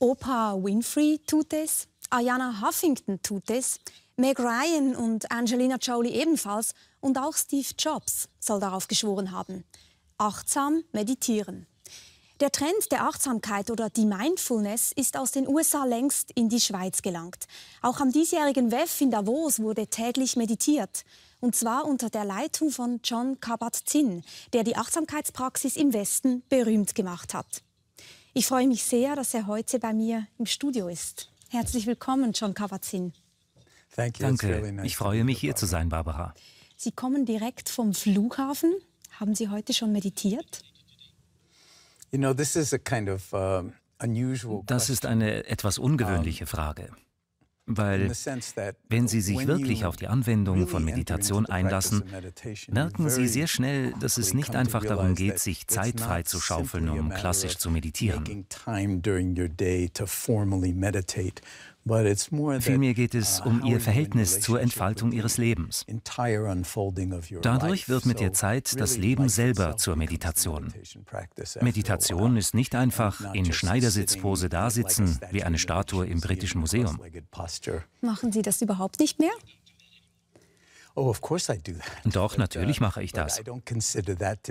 Opa Winfrey tut es, Ayanna Huffington tut es, Meg Ryan und Angelina Jolie ebenfalls und auch Steve Jobs soll darauf geschworen haben. Achtsam meditieren. Der Trend der Achtsamkeit oder die Mindfulness ist aus den USA längst in die Schweiz gelangt. Auch am diesjährigen WEF in Davos wurde täglich meditiert. Und zwar unter der Leitung von John Kabat-Zinn, der die Achtsamkeitspraxis im Westen berühmt gemacht hat. Ich freue mich sehr, dass er heute bei mir im Studio ist. Herzlich willkommen, John Cavazzin. Danke. Ich freue mich, hier zu sein, Barbara. Sie kommen direkt vom Flughafen. Haben Sie heute schon meditiert? Uh, das ist eine etwas ungewöhnliche Frage. Weil wenn Sie sich wirklich auf die Anwendung von Meditation einlassen, merken Sie sehr schnell, dass es nicht einfach darum geht, sich Zeit frei zu schaufeln, um klassisch zu meditieren. Vielmehr geht es uh, um ihr Verhältnis zur Entfaltung ihres Lebens. Dadurch wird mit der Zeit das Leben selber zur Meditation. Uh, Meditation ist nicht einfach in Schneidersitzpose dasitzen, wie eine Statue im Britischen Museum. Machen Sie das überhaupt nicht mehr? Oh, Doch, natürlich uh, mache ich das.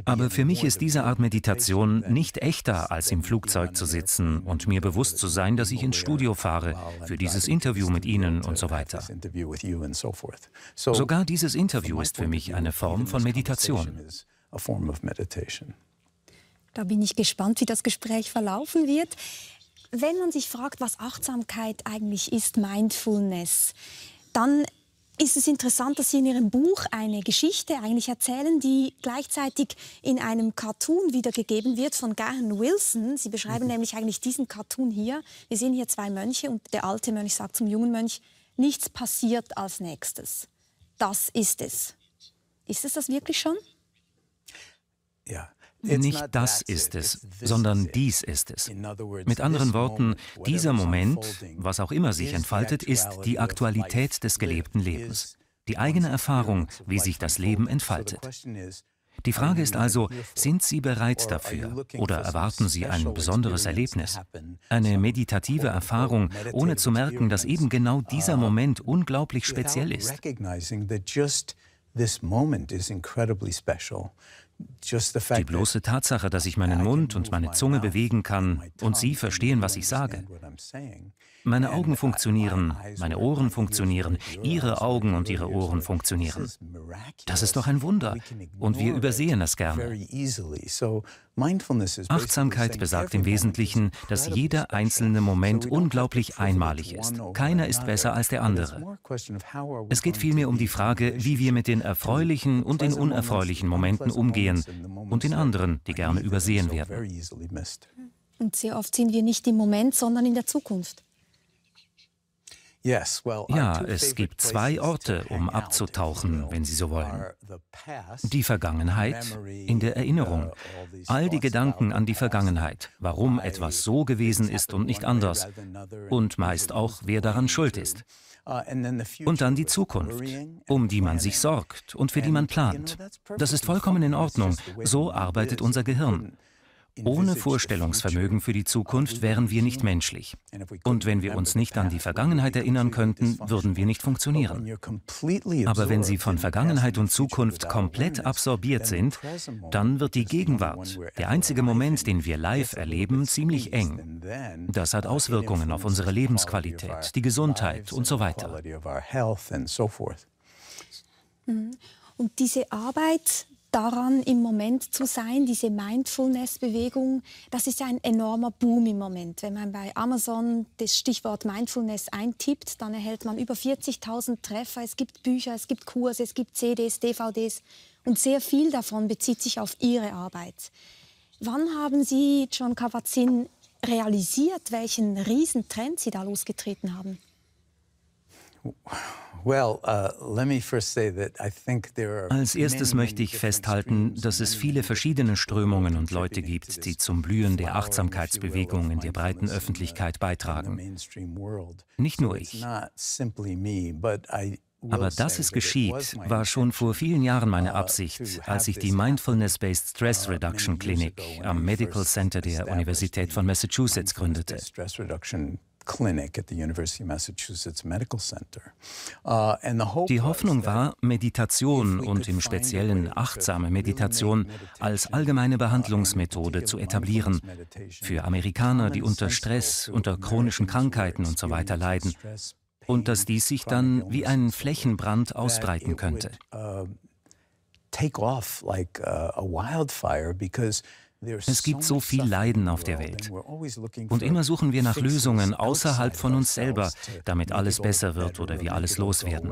Aber für mich ist diese Art Meditation nicht echter, als im Flugzeug zu sitzen und mir bewusst zu sein, dass ich ins Studio fahre für dieses Interview mit Ihnen und so weiter. Sogar dieses Interview ist für mich eine Form von Meditation. Da bin ich gespannt, wie das Gespräch verlaufen wird. Wenn man sich fragt, was Achtsamkeit eigentlich ist, Mindfulness, dann ist es interessant, dass Sie in Ihrem Buch eine Geschichte eigentlich erzählen, die gleichzeitig in einem Cartoon wiedergegeben wird von Gahan Wilson. Sie beschreiben mhm. nämlich eigentlich diesen Cartoon hier. Wir sehen hier zwei Mönche und der alte Mönch sagt zum jungen Mönch, nichts passiert als nächstes. Das ist es. Ist es das wirklich schon? Ja, nicht das ist es, sondern dies ist es. Mit anderen Worten, dieser Moment, was auch immer sich entfaltet, ist die Aktualität des gelebten Lebens, die eigene Erfahrung, wie sich das Leben entfaltet. Die Frage ist also, sind Sie bereit dafür oder erwarten Sie ein besonderes Erlebnis, eine meditative Erfahrung, ohne zu merken, dass eben genau ah, dieser Moment unglaublich speziell ist? Die bloße Tatsache, dass ich meinen Mund und meine Zunge bewegen kann und Sie verstehen, was ich sage. Meine Augen funktionieren, meine Ohren funktionieren, Ihre Augen und Ihre Ohren funktionieren. Das ist doch ein Wunder und wir übersehen es gerne. Achtsamkeit besagt im Wesentlichen, dass jeder einzelne Moment unglaublich einmalig ist. Keiner ist besser als der andere. Es geht vielmehr um die Frage, wie wir mit den erfreulichen und den unerfreulichen Momenten umgehen und den anderen, die gerne übersehen werden. Und sehr oft sind wir nicht im Moment, sondern in der Zukunft. Ja, es gibt zwei Orte, um abzutauchen, wenn Sie so wollen. Die Vergangenheit in der uh, Erinnerung. All die Gedanken an die Vergangenheit, warum etwas so gewesen ist und nicht anders. Und meist auch, wer daran schuld ist. Uh, und dann die Zukunft, um die man sich sorgt und für die man plant. Das ist vollkommen in Ordnung. So arbeitet unser Gehirn. Mm. Ohne Vorstellungsvermögen für die Zukunft wären wir nicht menschlich. Und wenn wir uns nicht an die Vergangenheit erinnern könnten, würden wir nicht funktionieren. Aber wenn sie von Vergangenheit und Zukunft komplett absorbiert sind, dann wird die Gegenwart, der einzige Moment, den wir live erleben, ziemlich eng. Das hat Auswirkungen auf unsere Lebensqualität, die Gesundheit und so weiter. Mhm. Und diese Arbeit, daran, im Moment zu sein, diese Mindfulness-Bewegung, das ist ein enormer Boom im Moment. Wenn man bei Amazon das Stichwort Mindfulness eintippt, dann erhält man über 40.000 Treffer. Es gibt Bücher, es gibt Kurse, es gibt CDs, DVDs und sehr viel davon bezieht sich auf Ihre Arbeit. Wann haben Sie, John Kavazin, realisiert, welchen Riesentrend Sie da losgetreten haben? Uh, als erstes möchte ich festhalten, dass es viele verschiedene Strömungen und Leute gibt, die zum Blühen der Achtsamkeitsbewegung in der breiten Öffentlichkeit beitragen. Nicht nur ich. Aber dass es geschieht, war schon vor vielen Jahren meine uh, Absicht, als ich die Mindfulness-Based uh, Stress Reduction Clinic am Medical Center der Universität von Massachusetts gründete. Uh, die Hoffnung war, Meditation und im Speziellen achtsame Meditation als allgemeine uh, Behandlungsmethode zu etablieren. Für Amerikaner, die unter Stress, also unter chronischen Krankheiten usw. So leiden. Und dass dies sich dann wie ein uh, Flächenbrand ausbreiten könnte. Take off like a wildfire because es gibt so viel Leiden auf der Welt. Und immer suchen wir nach Lösungen außerhalb von uns selber, damit alles besser wird oder wir alles loswerden.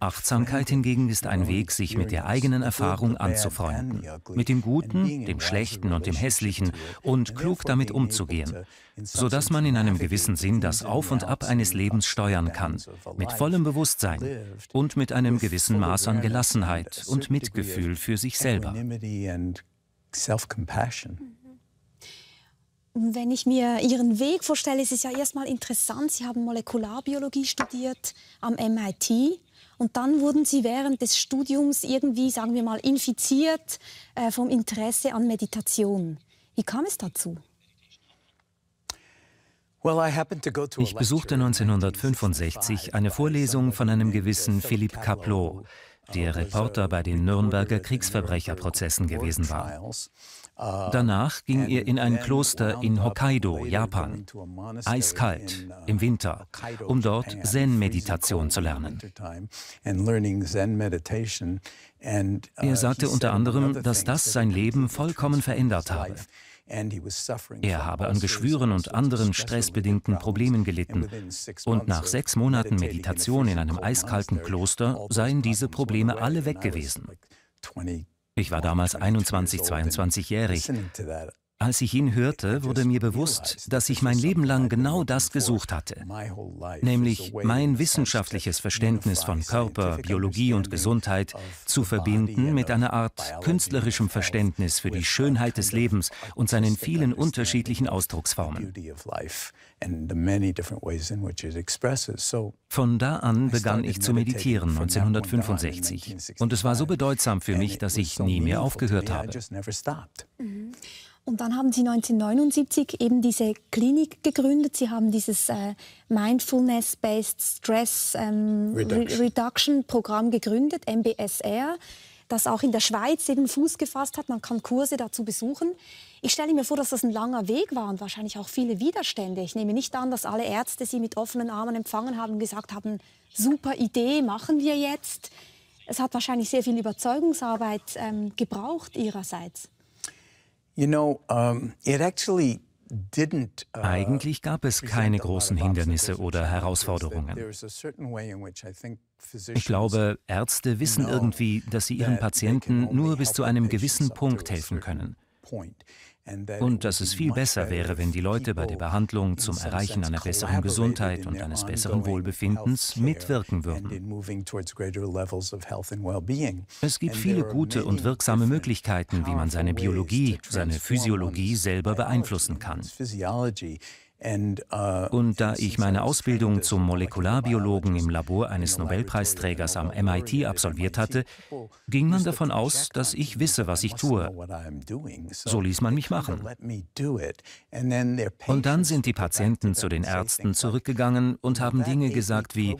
Achtsamkeit hingegen ist ein Weg, sich mit der eigenen Erfahrung anzufreunden, mit dem Guten, dem Schlechten und dem Hässlichen und klug damit umzugehen sodass man in einem gewissen Sinn das Auf und Ab eines Lebens steuern kann, mit vollem Bewusstsein und mit einem gewissen Maß an Gelassenheit und Mitgefühl für sich selber. Wenn ich mir Ihren Weg vorstelle, ist es ja erstmal interessant. Sie haben Molekularbiologie studiert am MIT. Und dann wurden Sie während des Studiums irgendwie, sagen wir mal, infiziert äh, vom Interesse an Meditation. Wie kam es dazu? Ich besuchte 1965 eine Vorlesung von einem uh, gewissen Philippe Caplot, uh, der Reporter bei den Nürnberger Kriegsverbrecherprozessen uh, gewesen war. Danach ging er in ein Kloster in Hokkaido, Japan, eiskalt im Winter, um dort Zen-Meditation zu lernen. Er sagte unter anderem, dass das sein Leben vollkommen verändert habe. Er habe an Geschwüren und also anderen stressbedingten Problemen gelitten und nach sechs Monaten Meditation in einem eiskalten Kloster seien diese Probleme alle weg gewesen. Ich war damals 21, 22-jährig als ich ihn hörte, wurde mir bewusst, dass ich mein Leben lang genau das gesucht hatte, nämlich mein wissenschaftliches Verständnis von Körper, Biologie und Gesundheit zu verbinden mit einer Art künstlerischem Verständnis für die Schönheit des Lebens und seinen vielen unterschiedlichen Ausdrucksformen. Von da an begann ich zu meditieren 1965 und es war so bedeutsam für mich, dass ich nie mehr aufgehört habe. Mhm. Und dann haben Sie 1979 eben diese Klinik gegründet. Sie haben dieses äh, Mindfulness-Based Stress ähm, Reduction. Re Reduction Programm gegründet, MBSR, das auch in der Schweiz eben Fuß gefasst hat. Man kann Kurse dazu besuchen. Ich stelle mir vor, dass das ein langer Weg war und wahrscheinlich auch viele Widerstände. Ich nehme nicht an, dass alle Ärzte Sie mit offenen Armen empfangen haben und gesagt haben, super Idee, machen wir jetzt. Es hat wahrscheinlich sehr viel Überzeugungsarbeit ähm, gebraucht Ihrerseits. Uh, Eigentlich gab es keine großen Hindernisse oder Herausforderungen. Ich glaube, Ärzte wissen irgendwie, dass sie ihren Patienten nur bis zu einem gewissen Punkt helfen können und dass es viel besser wäre, wenn die Leute bei der Behandlung zum Erreichen einer besseren Gesundheit und eines besseren Wohlbefindens mitwirken würden. Es gibt viele gute und wirksame Möglichkeiten, wie man seine Biologie, seine Physiologie selber beeinflussen kann. Uh, und da ich meine Ausbildung zum Molekularbiologen im Labor eines Nobelpreisträgers am MIT absolviert hatte, ging man davon aus, dass ich wisse, was ich tue. So ließ man mich machen. Und dann sind die Patienten zu den Ärzten zurückgegangen und haben Dinge gesagt wie,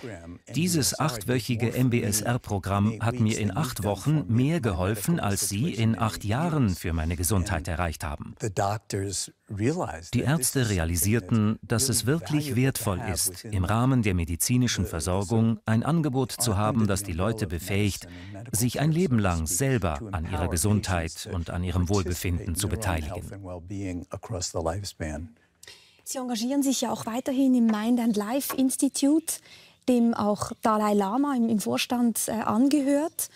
dieses achtwöchige MBSR-Programm hat mir in acht Wochen mehr geholfen, als Sie in acht Jahren für meine Gesundheit erreicht haben. Die Ärzte realisierten, erkannten, dass es wirklich wertvoll ist, im Rahmen der medizinischen Versorgung ein Angebot zu haben, das die Leute befähigt, sich ein Leben lang selber an ihrer Gesundheit und an ihrem Wohlbefinden zu beteiligen. Sie engagieren sich ja auch weiterhin im Mind and Life Institute, dem auch Dalai Lama im Vorstand äh, angehört.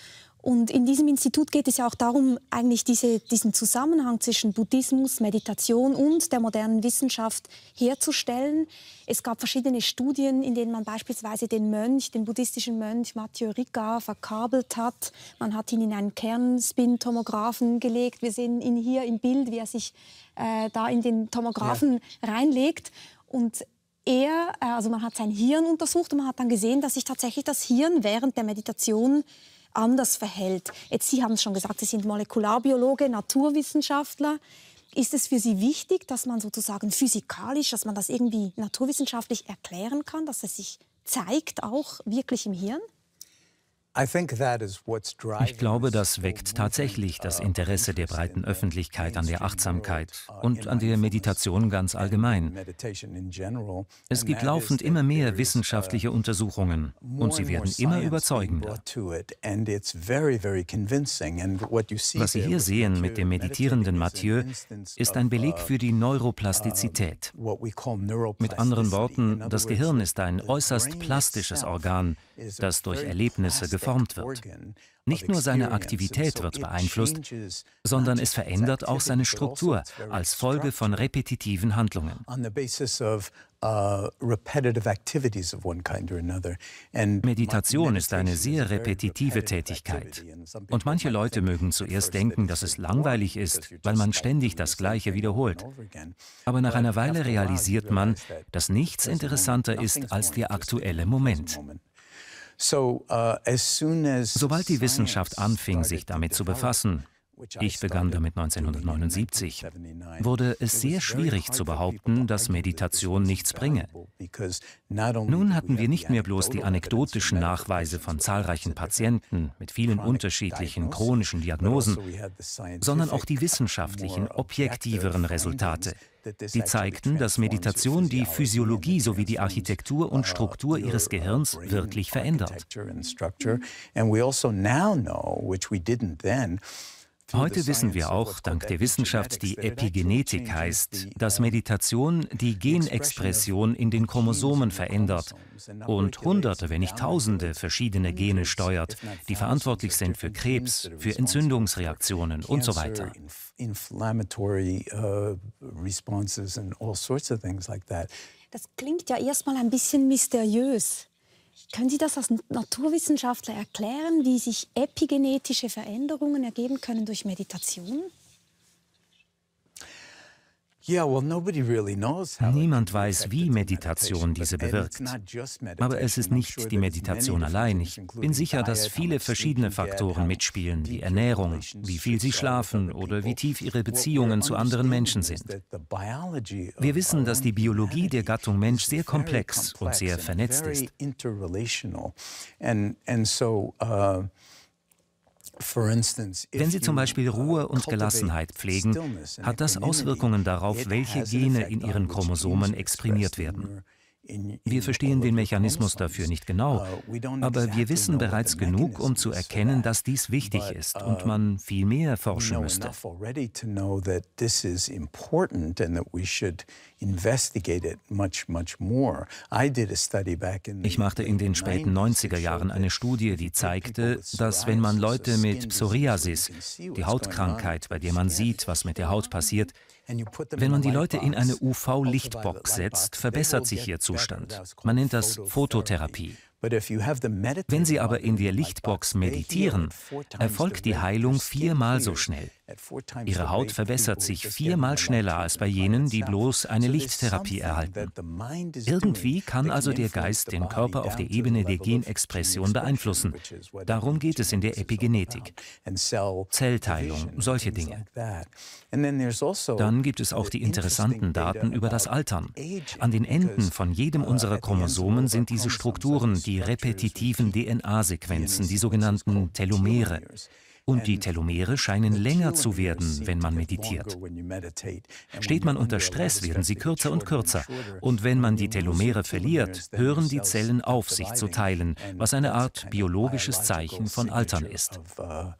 Und in diesem Institut geht es ja auch darum, eigentlich diese, diesen Zusammenhang zwischen Buddhismus, Meditation und der modernen Wissenschaft herzustellen. Es gab verschiedene Studien, in denen man beispielsweise den Mönch, den buddhistischen Mönch Mathieu Ricard verkabelt hat. Man hat ihn in einen Kernspintomographen gelegt. Wir sehen ihn hier im Bild, wie er sich äh, da in den Tomographen ja. reinlegt. Und er, äh, also man hat sein Hirn untersucht und man hat dann gesehen, dass sich tatsächlich das Hirn während der Meditation anders verhält. Jetzt, Sie haben es schon gesagt, Sie sind Molekularbiologe, Naturwissenschaftler. Ist es für Sie wichtig, dass man sozusagen physikalisch, dass man das irgendwie naturwissenschaftlich erklären kann, dass es sich zeigt, auch wirklich im Hirn? Ich glaube, das weckt tatsächlich das uh, Interesse der breiten Öffentlichkeit an der Achtsamkeit uh, und an der Meditation ganz allgemein. Es gibt laufend immer mehr uh, wissenschaftliche Untersuchungen und sie werden immer überzeugender. Was Sie hier sehen mit dem meditierenden Mathieu ist ein Beleg für die Neuroplastizität. Mit anderen Worten, das Gehirn ist ein äußerst plastisches Organ das durch Erlebnisse geformt wird. Nicht nur seine Aktivität wird beeinflusst, sondern es verändert auch seine also Struktur als Folge von repetitiven Handlungen. Uh, meditation ist eine sehr repetitive Tätigkeit. Und manche Leute mögen zuerst denken, dass es langweilig ist, weil man ständig das Gleiche wiederholt. Aber nach einer Weile realisiert man, dass nichts interessanter ist als der aktuelle Moment. Uh, Sobald die Wissenschaft anfing, sich damit zu befassen, ich begann damit 1979. Wurde es sehr schwierig zu behaupten, dass Meditation nichts bringe. Nun hatten wir nicht mehr bloß die anekdotischen Nachweise von also zahlreichen Patienten mit vielen unterschiedlichen chronischen Diagnosen, also sondern auch die wissenschaftlichen, objektiveren Resultate, die zeigten, dass Meditation die Physiologie sowie die Architektur und uh, Struktur ihres uh, Gehirns wirklich verändert. Heute wissen wir auch, dank der Wissenschaft, die Epigenetik heißt, dass äh, Meditation die Genexpression in den Chromosomen verändert und Hunderte, wenn nicht Tausende verschiedene Gene steuert, die verantwortlich sind für Krebs, für Entzündungsreaktionen und so weiter. Äh, das klingt ja erstmal ein bisschen mysteriös. Können Sie das als Naturwissenschaftler erklären, wie sich epigenetische Veränderungen ergeben können durch Meditation? Niemand weiß, wie Meditation diese bewirkt. Aber es ist nicht die Meditation allein. Ich bin sicher, dass viele verschiedene Faktoren mitspielen, wie Ernährung, wie viel sie schlafen oder wie tief ihre Beziehungen zu anderen Menschen sind. Wir wissen, dass die Biologie der Gattung Mensch sehr komplex und sehr vernetzt ist. Wenn Sie zum Beispiel Ruhe und Gelassenheit pflegen, hat das Auswirkungen darauf, welche Gene in Ihren Chromosomen exprimiert werden. Wir verstehen den Mechanismus dafür nicht genau, aber wir wissen bereits genug, um zu erkennen, dass dies wichtig ist und man viel mehr forschen müsste. Ich machte in den späten 90er Jahren eine Studie, die zeigte, dass wenn man Leute mit Psoriasis, die Hautkrankheit, bei der man sieht, was mit der Haut passiert, wenn man die Leute in eine UV-Lichtbox also setzt, verbessert sich ihr Zustand. Man nennt das Phototherapie. Wenn sie aber in der Lichtbox meditieren, erfolgt die Heilung viermal so schnell. Ihre Haut verbessert sich viermal schneller als bei jenen, die bloß eine Lichttherapie erhalten. Irgendwie kann also der Geist den Körper auf der Ebene der Genexpression beeinflussen. Darum geht es in der Epigenetik, Zellteilung, solche Dinge. Also Dann gibt es auch die interessanten Daten über das Altern. An den Enden von jedem uh, unserer Chromosomen sind diese Strukturen, die repetitiven DNA-Sequenzen, die sogenannten Telomere. Und die Telomere scheinen länger zu werden, wenn man meditiert. Steht man unter Stress, werden sie kürzer und kürzer. Und wenn man die Telomere verliert, hören die Zellen auf, sich zu teilen, was eine Art biologisches Zeichen von Altern ist. Uh,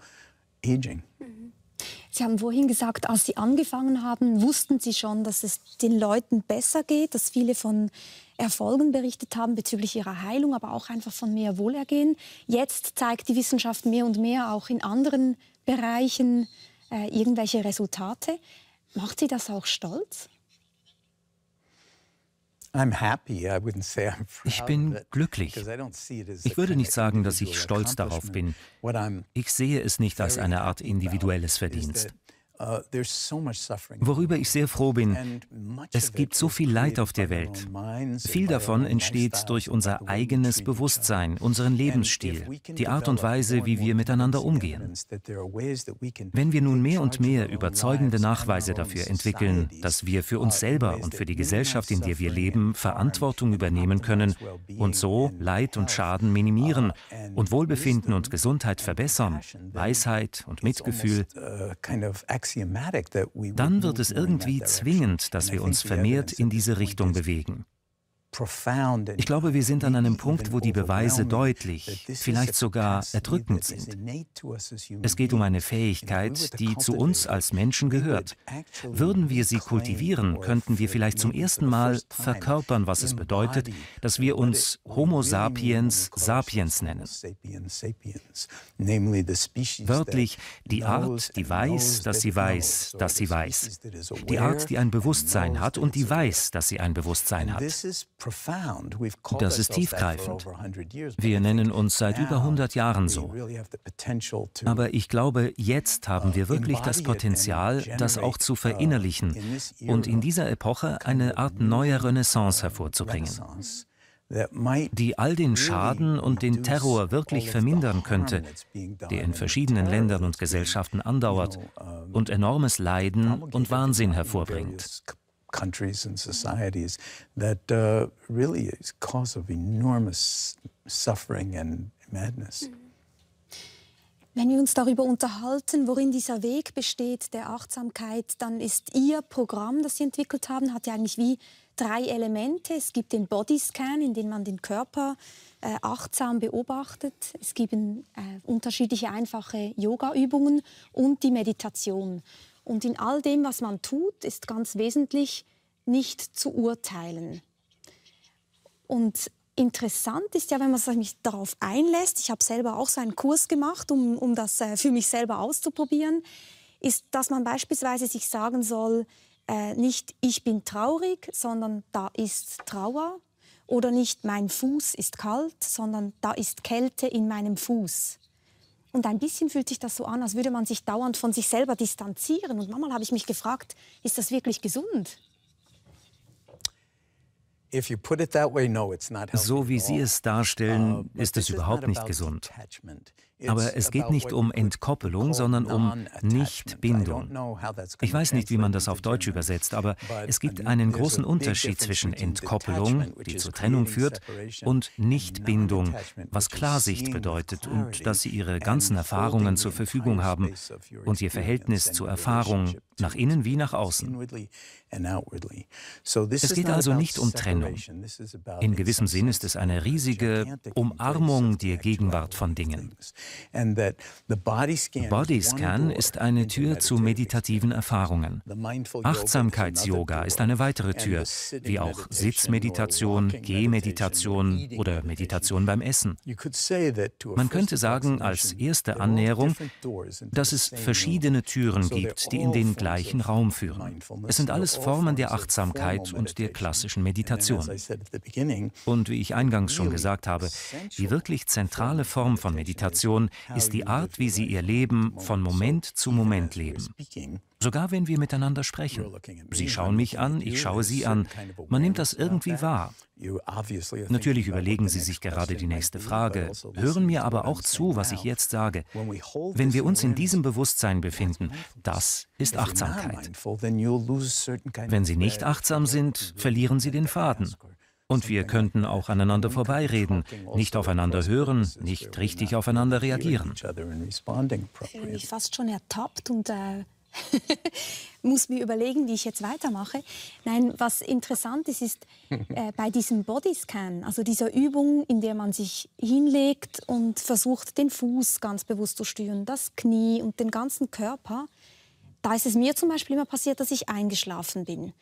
sie haben vorhin gesagt, als Sie angefangen haben, wussten Sie schon, dass es den Leuten besser geht, dass viele von Erfolgen berichtet haben bezüglich ihrer Heilung, aber auch einfach von mehr Wohlergehen. Jetzt zeigt die Wissenschaft mehr und mehr auch in anderen Bereichen äh, irgendwelche Resultate. Macht Sie das auch stolz? Ich bin glücklich. Ich würde nicht sagen, dass ich stolz darauf bin. Ich sehe es nicht als eine Art individuelles Verdienst. Uh, Worüber ich sehr froh bin, es gibt so viel Leid auf der Welt. Viel davon entsteht durch unser eigenes Bewusstsein, unseren Lebensstil, die Art und Weise, wie wir miteinander umgehen. Wenn wir nun mehr und mehr überzeugende Nachweise dafür entwickeln, dass wir für uns uh, selber und für die Gesellschaft, in der wir leben, Verantwortung übernehmen können und so Leid und Schaden uh, minimieren und Wohlbefinden und Gesundheit verbessern, Weisheit und Mitgefühl, dann wird es irgendwie zwingend, dass wir uns vermehrt in diese Richtung bewegen. Ich glaube, wir sind an einem Punkt, wo die Beweise deutlich, vielleicht sogar erdrückend sind. Es geht um eine Fähigkeit, die zu uns als Menschen gehört. Würden wir sie kultivieren, könnten wir vielleicht zum ersten Mal verkörpern, was es bedeutet, dass wir uns Homo sapiens sapiens nennen. Wörtlich die Art, die weiß, dass sie weiß, dass sie weiß. Die Art, die ein Bewusstsein hat und die weiß, dass sie ein Bewusstsein hat. Das ist tiefgreifend. Wir nennen uns seit über 100 Jahren so. Aber ich glaube, jetzt haben wir uh, wirklich das Potenzial, das auch zu verinnerlichen uh, und in dieser Epoche eine Art neuer Renaissance uh, hervorzubringen die all den Schaden und den Terror wirklich vermindern könnte, der in verschiedenen Ländern und Gesellschaften andauert und enormes Leiden und Wahnsinn hervorbringt countries and societies that uh, really is cause of enormous suffering and madness. Mhm. Wenn wir uns darüber unterhalten, worin dieser Weg besteht der Achtsamkeit, dann ist Ihr Programm, das Sie entwickelt haben, hat ja eigentlich wie drei Elemente. Es gibt den Bodyscan, in dem man den Körper äh, achtsam beobachtet. Es gibt äh, unterschiedliche einfache Yoga-Übungen und die Meditation. Und in all dem, was man tut, ist ganz wesentlich, nicht zu urteilen. Und interessant ist ja, wenn man sich darauf einlässt, ich habe selber auch so einen Kurs gemacht, um, um das äh, für mich selber auszuprobieren, ist, dass man beispielsweise sich sagen soll, äh, nicht ich bin traurig, sondern da ist Trauer. Oder nicht mein Fuß ist kalt, sondern da ist Kälte in meinem Fuß. Und ein bisschen fühlt sich das so an, als würde man sich dauernd von sich selber distanzieren. Und manchmal habe ich mich gefragt, ist das wirklich gesund? So wie Sie es darstellen, uh, ist es überhaupt nicht gesund. Aber es geht nicht um Entkoppelung, sondern um Nichtbindung. Ich weiß nicht, wie man das auf Deutsch übersetzt, aber es gibt einen großen Unterschied zwischen Entkoppelung, die zur Trennung führt, und Nichtbindung, was Klarsicht bedeutet und dass sie ihre ganzen Erfahrungen zur Verfügung haben und ihr Verhältnis zur Erfahrung nach innen wie nach außen. Es geht also nicht um Trennung. In gewissem Sinn ist es eine riesige Umarmung der Gegenwart von Dingen. Bodyscan ist eine Tür zu meditativen Erfahrungen. Achtsamkeits-Yoga ist eine weitere Tür, wie auch Sitzmeditation, Gehmeditation oder Meditation beim Essen. Man könnte sagen, als erste Annäherung, dass es verschiedene Türen gibt, die in den gleichen Raum führen. Es sind alles Formen der Achtsamkeit und der klassischen Meditation. Und wie ich eingangs schon gesagt habe, die wirklich zentrale Form von Meditation ist die Art, wie sie ihr Leben von Moment zu Moment leben. Sogar wenn wir miteinander sprechen. Sie schauen mich an, ich schaue Sie an. Man nimmt das irgendwie wahr. Natürlich überlegen Sie sich gerade die nächste Frage, also hören mir aber auch zu, was ich jetzt sage. Wenn wir uns in diesem Bewusstsein befinden, das ist Achtsamkeit. Wenn Sie nicht achtsam sind, verlieren Sie den Faden. Und wir könnten auch aneinander vorbeireden, also nicht aufeinander hören, nicht richtig aufeinander reagieren. Ich fühle mich fast schon ertappt und äh muss mir überlegen, wie ich jetzt weitermache. Nein, was interessant ist, ist äh, bei diesem Bodyscan, also dieser Übung, in der man sich hinlegt und versucht, den Fuß ganz bewusst zu stören, das Knie und den ganzen Körper, da ist es mir zum Beispiel immer passiert, dass ich eingeschlafen bin.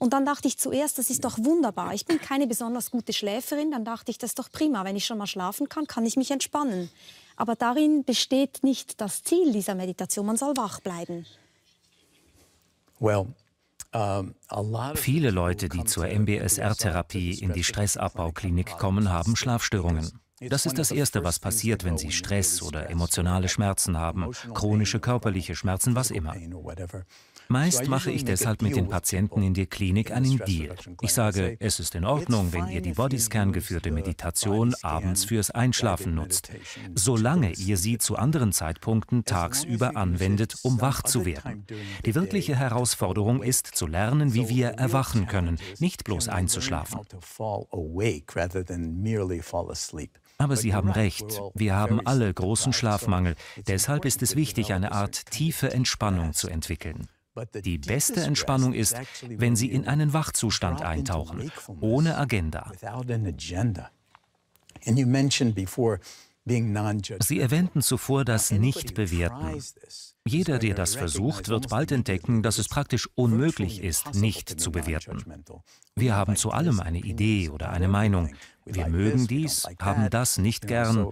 Und dann dachte ich zuerst, das ist doch wunderbar. Ich bin keine besonders gute Schläferin. Dann dachte ich, das ist doch prima. Wenn ich schon mal schlafen kann, kann ich mich entspannen. Aber darin besteht nicht das Ziel dieser Meditation. Man soll wach bleiben. Viele Leute, die zur MBSR-Therapie in die Stressabbauklinik kommen, haben Schlafstörungen. Das ist das Erste, was passiert, wenn Sie Stress oder emotionale Schmerzen haben, chronische körperliche Schmerzen, was immer. Meist mache ich deshalb mit den Patienten in der Klinik einen Deal. Ich sage, es ist in Ordnung, wenn ihr die Bodyscan geführte Meditation abends fürs Einschlafen nutzt, solange ihr sie zu anderen Zeitpunkten tagsüber anwendet, um wach zu werden. Die wirkliche Herausforderung ist zu lernen, wie wir erwachen können, nicht bloß einzuschlafen. Aber Sie haben recht, wir haben alle großen Schlafmangel. Deshalb ist es wichtig, eine Art tiefe Entspannung zu entwickeln. Die beste Entspannung ist, wenn Sie in einen Wachzustand eintauchen, ohne Agenda. Sie erwähnten zuvor das Nicht-Bewerten. Jeder, der das versucht, wird bald entdecken, dass es praktisch unmöglich ist, nicht zu bewerten. Wir haben zu allem eine Idee oder eine Meinung. Wir mögen dies, haben das nicht gern.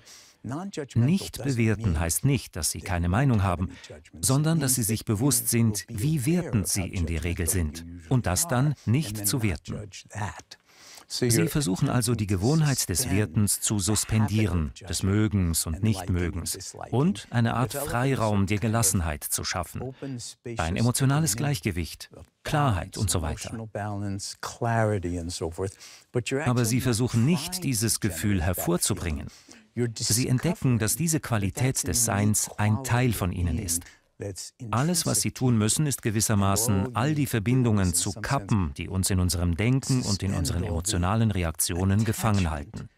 Nicht bewerten heißt nicht, dass sie keine Meinung haben, sondern dass sie sich bewusst sind, wie wertend sie in der Regel sind und das dann nicht zu werten. Sie versuchen also die Gewohnheit des Wertens zu suspendieren, des Mögens und Nichtmögens, und eine Art Freiraum der Gelassenheit zu schaffen, ein emotionales Gleichgewicht, Klarheit und so weiter. Aber sie versuchen nicht, dieses Gefühl hervorzubringen. Sie entdecken, dass diese Qualität des Seins ein Teil von ihnen ist. Alles, was sie tun müssen, ist gewissermaßen, all die Verbindungen zu kappen, die uns in unserem Denken und in unseren emotionalen Reaktionen gefangen halten.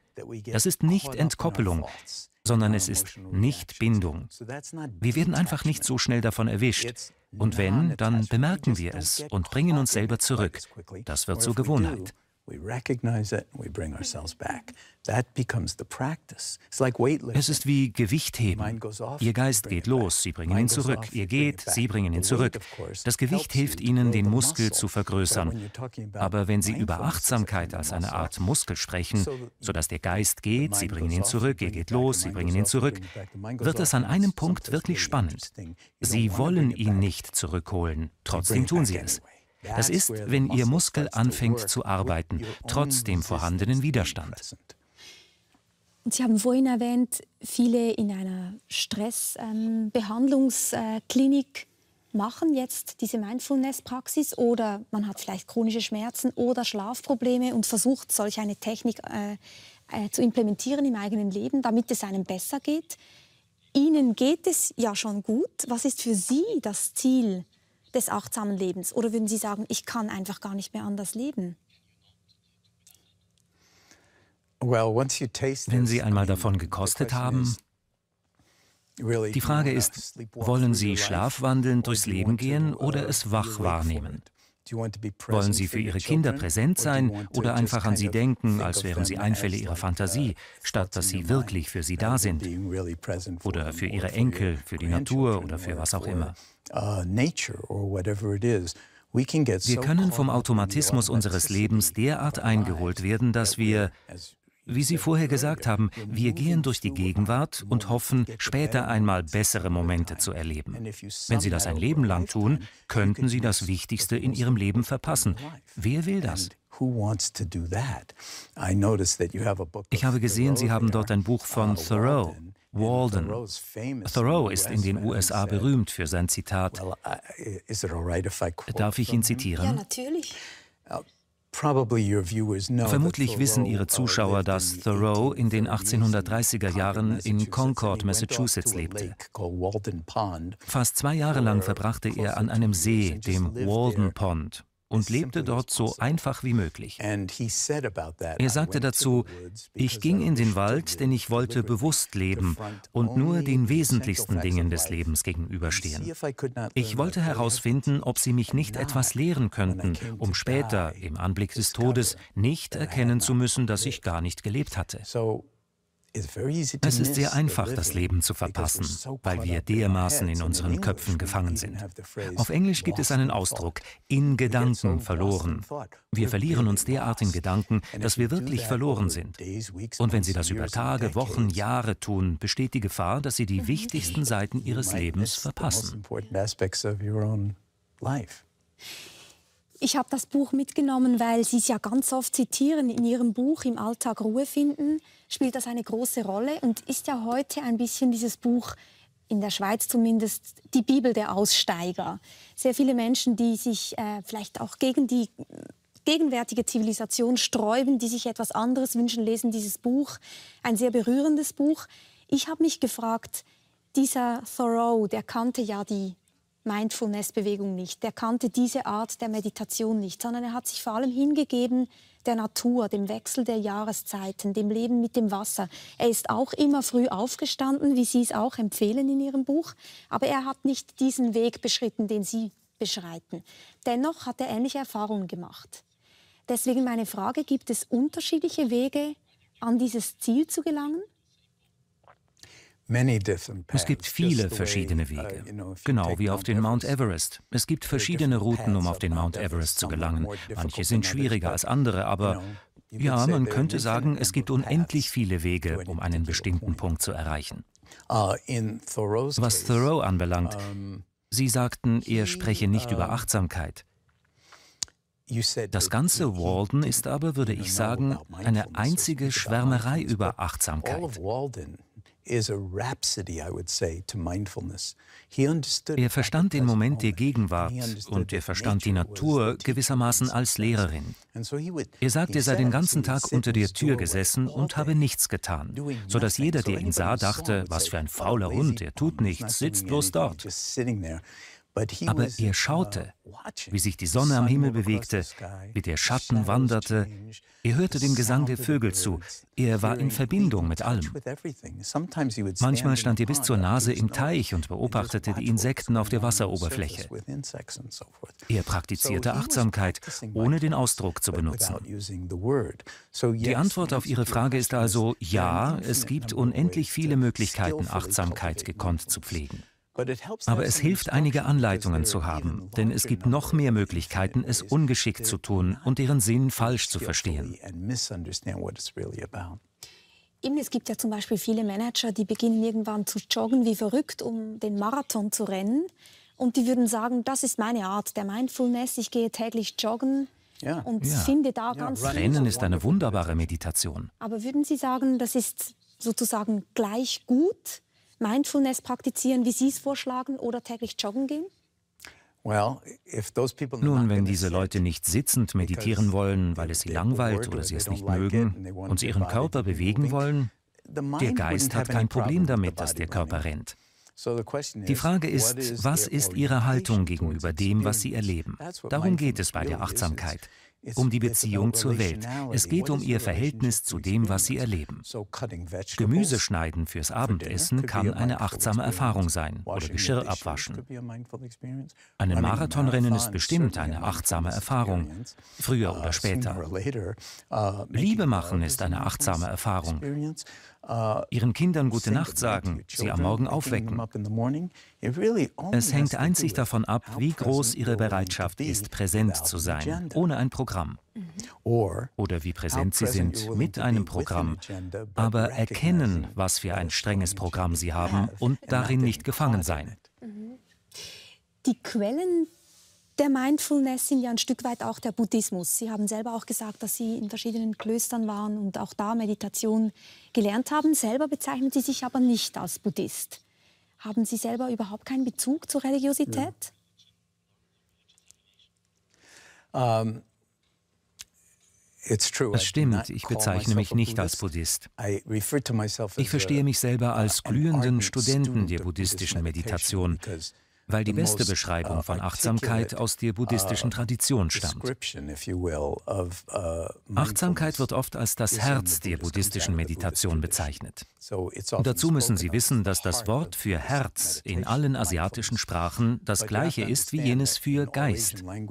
Das ist nicht Entkoppelung, sondern es ist nicht Bindung. Wir werden einfach nicht so schnell davon erwischt. Und wenn, dann bemerken wir es und bringen uns selber zurück. Das wird zur Gewohnheit. Es ist wie Gewichtheben. Ihr Geist geht los, Sie bringen ihn zurück. Ihr geht, Sie bringen ihn zurück. Das Gewicht hilft Ihnen, den Muskel zu vergrößern. Aber wenn Sie über Achtsamkeit als eine Art Muskel sprechen, sodass der Geist geht, Sie bringen ihn zurück, ihr geht los, Sie bringen ihn zurück, wird es an einem Punkt wirklich spannend. Sie wollen ihn nicht zurückholen, trotzdem tun Sie es. Das ist, wenn Ihr Muskel anfängt zu arbeiten, trotz dem vorhandenen Widerstand. Sie haben vorhin erwähnt, viele in einer Stressbehandlungsklinik ähm, machen jetzt diese Mindfulness-Praxis oder man hat vielleicht chronische Schmerzen oder Schlafprobleme und versucht, solch eine Technik äh, äh, zu implementieren im eigenen Leben, damit es einem besser geht. Ihnen geht es ja schon gut. Was ist für Sie das Ziel des achtsamen Lebens? Oder würden Sie sagen, ich kann einfach gar nicht mehr anders leben? Wenn Sie einmal davon gekostet haben, die Frage ist, wollen Sie schlafwandelnd durchs Leben gehen oder es wach wahrnehmen? Wollen Sie für Ihre Kinder präsent sein oder einfach an sie denken, als wären sie Einfälle Ihrer Fantasie, uh, statt dass Sie wirklich für sie da sind? Oder für Ihre Enkel, für die Natur oder für was auch immer? Uh, wir können vom Automatismus unseres Lebens derart eingeholt werden, dass wir, wie Sie vorher gesagt haben, wir gehen durch die Gegenwart und hoffen, später einmal bessere Momente zu erleben. Wenn Sie das ein Leben lang tun, könnten Sie das Wichtigste in Ihrem Leben verpassen. Wer will das? Ich habe gesehen, Sie haben dort ein Buch von Thoreau, Walden. Thoreau ist in den USA berühmt für sein Zitat. Darf ich ihn zitieren? Ja, natürlich. Uh, Vermutlich wissen Ihre Zuschauer, dass Thoreau in den 1830er Jahren in Concord, Massachusetts lebte. Fast zwei Jahre lang verbrachte er an einem See, dem Walden Pond und lebte dort so einfach wie möglich. Er sagte dazu, ich ging in den Wald, denn ich wollte bewusst leben und nur den wesentlichsten Dingen des Lebens gegenüberstehen. Ich wollte herausfinden, ob sie mich nicht etwas lehren könnten, um später, im Anblick des Todes, nicht erkennen zu müssen, dass ich gar nicht gelebt hatte. Es ist sehr einfach, das Leben zu verpassen, weil wir dermaßen in unseren Köpfen gefangen sind. Auf Englisch gibt es einen Ausdruck, in Gedanken verloren. Wir verlieren uns derart in Gedanken, dass wir wirklich verloren sind. Und wenn Sie das über Tage, Wochen, Jahre tun, besteht die Gefahr, dass Sie die wichtigsten Seiten Ihres Lebens verpassen. Ich habe das Buch mitgenommen, weil Sie es ja ganz oft zitieren in Ihrem Buch Im Alltag Ruhe finden, spielt das eine große Rolle und ist ja heute ein bisschen dieses Buch in der Schweiz zumindest die Bibel der Aussteiger. Sehr viele Menschen, die sich äh, vielleicht auch gegen die gegenwärtige Zivilisation sträuben, die sich etwas anderes wünschen, lesen dieses Buch. Ein sehr berührendes Buch. Ich habe mich gefragt, dieser Thoreau, der kannte ja die Mindfulness-Bewegung nicht. der kannte diese Art der Meditation nicht, sondern er hat sich vor allem hingegeben der Natur, dem Wechsel der Jahreszeiten, dem Leben mit dem Wasser. Er ist auch immer früh aufgestanden, wie Sie es auch empfehlen in Ihrem Buch, aber er hat nicht diesen Weg beschritten, den Sie beschreiten. Dennoch hat er ähnliche Erfahrungen gemacht. Deswegen meine Frage, gibt es unterschiedliche Wege, an dieses Ziel zu gelangen? Es gibt viele verschiedene uh, Wege, genau wie auf den Mount Everest. Es gibt verschiedene Routen, um auf den Mount Everest zu gelangen. Manche sind schwieriger als andere, aber ja, man könnte sagen, es gibt unendlich viele Wege, um einen bestimmten Punkt zu erreichen. Uh, Was Thoreau anbelangt, Sie sagten, er spreche nicht über Achtsamkeit. Das ganze Walden ist aber, würde ich sagen, eine einzige Schwärmerei über Achtsamkeit. Er verstand den Moment der Gegenwart und er verstand die Natur gewissermaßen als Lehrerin. Er sagt, er sei den ganzen Tag unter der Tür gesessen und habe nichts getan, sodass jeder, der ihn sah, dachte, was für ein fauler Hund, er tut nichts, sitzt bloß dort. Aber er uh, schaute, wie sich die Sonne am Himmel bewegte, wie der Schatten wanderte. Er hörte dem Gesang der Vögel zu. Er war in Verbindung mit allem. Manchmal stand er bis zur Nase im Teich und beobachtete die Insekten auf der Wasseroberfläche. Er praktizierte Achtsamkeit, ohne den Ausdruck zu benutzen. Die Antwort auf Ihre Frage ist also, ja, es gibt unendlich viele Möglichkeiten, Achtsamkeit gekonnt zu pflegen. Aber es hilft, einige Anleitungen zu haben, denn es gibt noch mehr Möglichkeiten, es ungeschickt zu tun und ihren Sinn falsch zu verstehen. Eben, es gibt ja zum Beispiel viele Manager, die beginnen irgendwann zu joggen wie verrückt, um den Marathon zu rennen. Und die würden sagen, das ist meine Art der Mindfulness, ich gehe täglich joggen und ja. finde da ja, ganz Rennen ist eine wunderbare Meditation. Aber würden Sie sagen, das ist sozusagen gleich gut Mindfulness praktizieren, wie Sie es vorschlagen, oder täglich joggen gehen? Nun, wenn diese Leute nicht sitzend meditieren wollen, weil es sie langweilt oder sie es nicht mögen und sie ihren Körper bewegen wollen, der Geist hat kein Problem damit, dass der Körper rennt. Die Frage ist, was ist Ihre Haltung gegenüber dem, was Sie erleben? Darum geht es bei der Achtsamkeit um die Beziehung zur Welt. Es geht um ihr Verhältnis zu dem, was sie erleben. Gemüse schneiden fürs Abendessen kann eine achtsame Erfahrung sein oder Geschirr abwaschen. Ein Marathonrennen ist bestimmt eine achtsame Erfahrung, früher uh, oder später. Uh, Liebe machen ist eine achtsame Erfahrung. Uh, Ihren Kindern gute Nacht sagen, sie am Morgen aufwecken. Es hängt einzig davon ab, wie groß ihre Bereitschaft ist, präsent zu sein, ohne ein Programm Programm mhm. oder wie präsent sie sind mit einem Programm, aber erkennen, was für ein strenges Programm sie haben und darin nicht gefangen sein. Mhm. Die Quellen der Mindfulness sind ja ein Stück weit auch der Buddhismus. Sie haben selber auch gesagt, dass Sie in verschiedenen Klöstern waren und auch da Meditation gelernt haben. Selber bezeichnen Sie sich aber nicht als Buddhist. Haben Sie selber überhaupt keinen Bezug zur Religiosität? Ja. Um, ähm, es stimmt, ich bezeichne mich nicht als Buddhist. Ich verstehe mich selber als glühenden Studenten der buddhistischen Meditation, weil die beste Beschreibung uh, von Achtsamkeit aus der buddhistischen uh, Tradition stammt. Uh, Achtsamkeit wird oft als das Herz der buddhistischen Meditation bezeichnet. Und dazu müssen Sie wissen, dass das Wort für Herz in allen asiatischen Sprachen das gleiche ist wie jenes für Geist. Wenn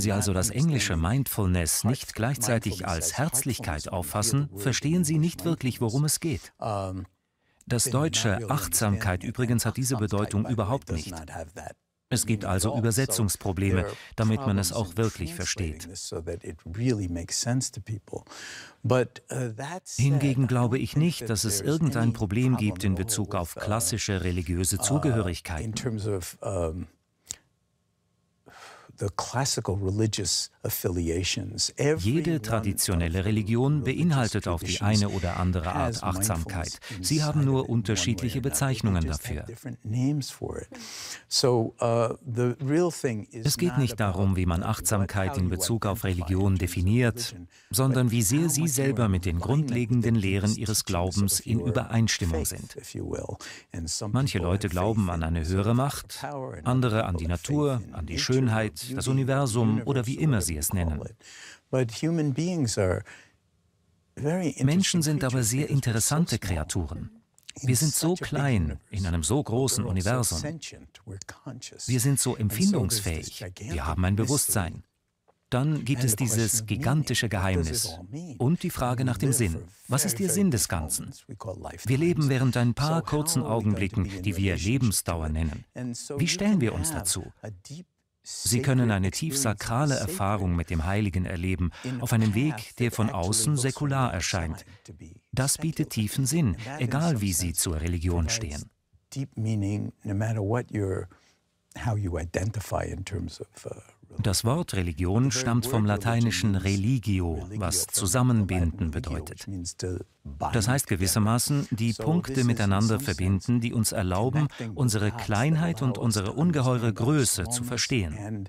Sie also das englische Mindfulness nicht gleichzeitig als Herzlichkeit auffassen, verstehen Sie nicht wirklich, worum es geht. Das deutsche Achtsamkeit übrigens hat diese Bedeutung überhaupt nicht. Es gibt also Übersetzungsprobleme, damit man es auch wirklich versteht. Uh, Hingegen glaube ich nicht, dass es irgendein Problem gibt in Bezug auf uh, klassische religiöse uh, Zugehörigkeiten. Jede traditionelle Religion beinhaltet auf die eine oder andere Art Achtsamkeit. Sie haben nur unterschiedliche Bezeichnungen dafür. Uh, es geht nicht darum, wie man Achtsamkeit in Bezug auf Religion definiert, sondern wie sehr sie selber mit den grundlegenden Lehren ihres Glaubens in Übereinstimmung sind. Manche Leute glauben an eine höhere Macht, andere an die Natur, an die Schönheit, das Universum oder wie immer Sie es nennen. Menschen sind aber sehr interessante Kreaturen. Wir sind so klein in einem so großen Universum. Wir sind so empfindungsfähig. Wir haben ein Bewusstsein. Dann gibt es dieses gigantische Geheimnis und die Frage nach dem Sinn. Was ist der Sinn des Ganzen? Wir leben während ein paar kurzen Augenblicken, die wir Lebensdauer nennen. Wie stellen wir uns dazu? Sie können eine tief sakrale Erfahrung mit dem Heiligen erleben, auf einem Weg, der von außen säkular erscheint. Das bietet tiefen Sinn, egal wie Sie zur Religion stehen. Das Wort Religion stammt vom lateinischen religio, was zusammenbinden bedeutet. Das heißt gewissermaßen, die Punkte miteinander verbinden, die uns erlauben, unsere Kleinheit und also unsere ungeheure Größe zu verstehen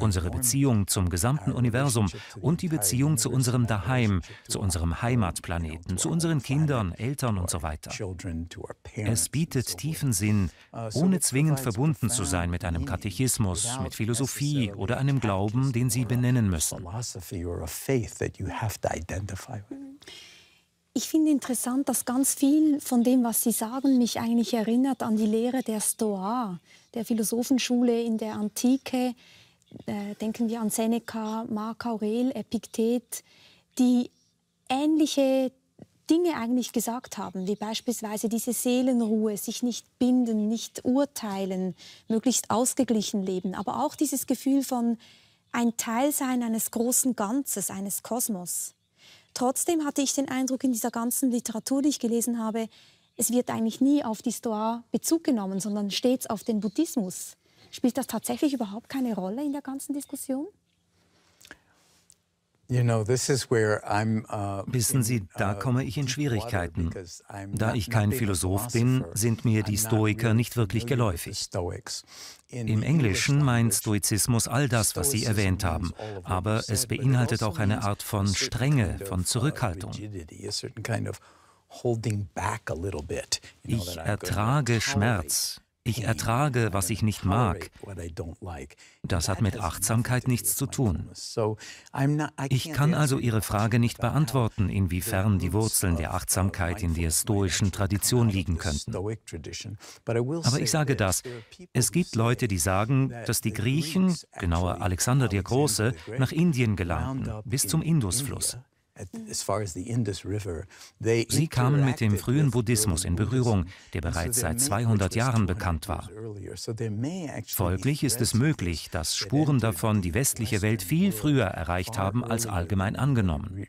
unsere Beziehung zum gesamten Universum und die Beziehung zu unserem Daheim, zu unserem Heimatplaneten, zu unseren Kindern, Eltern und so weiter. Es bietet tiefen Sinn, uh, ohne zwingend verbunden zu sein mit einem Katechismus, mit Philosophie oder einem Glauben, den Sie benennen müssen. Ich finde interessant, dass ganz viel von dem, was Sie sagen, mich eigentlich erinnert an die Lehre der Stoa, der Philosophenschule in der Antike, äh, denken wir an Seneca, Marc Aurel, Epiktet, die ähnliche Dinge eigentlich gesagt haben, wie beispielsweise diese Seelenruhe, sich nicht binden, nicht urteilen, möglichst ausgeglichen leben, aber auch dieses Gefühl von ein Teilsein eines großen Ganzes, eines Kosmos. Trotzdem hatte ich den Eindruck in dieser ganzen Literatur, die ich gelesen habe, es wird eigentlich nie auf die Stoa Bezug genommen, sondern stets auf den Buddhismus. Spielt das tatsächlich überhaupt keine Rolle in der ganzen Diskussion? Uh, Wissen Sie, uh, da komme ich in Schwierigkeiten. Da ich kein Philosoph bin, sind mir die Stoiker nicht wirklich geläufig. Im Englischen meint Stoizismus all das, was Sie erwähnt haben, aber es beinhaltet also auch eine Art von Strenge, von uh, Zurückhaltung. Ich ertrage Schmerz, ich ertrage, was ich nicht mag. Das hat mit Achtsamkeit nichts zu tun. Ich kann also Ihre Frage nicht beantworten, inwiefern die Wurzeln der Achtsamkeit in der stoischen Tradition liegen könnten. Aber ich sage das. Es gibt Leute, die sagen, dass die Griechen, genauer Alexander der Große, nach Indien gelangten, bis zum Indusfluss. Sie kamen mit dem frühen Buddhismus in Berührung, der bereits seit 200 Jahren bekannt war. Folglich ist es möglich, dass Spuren davon die westliche Welt viel früher erreicht haben als allgemein angenommen.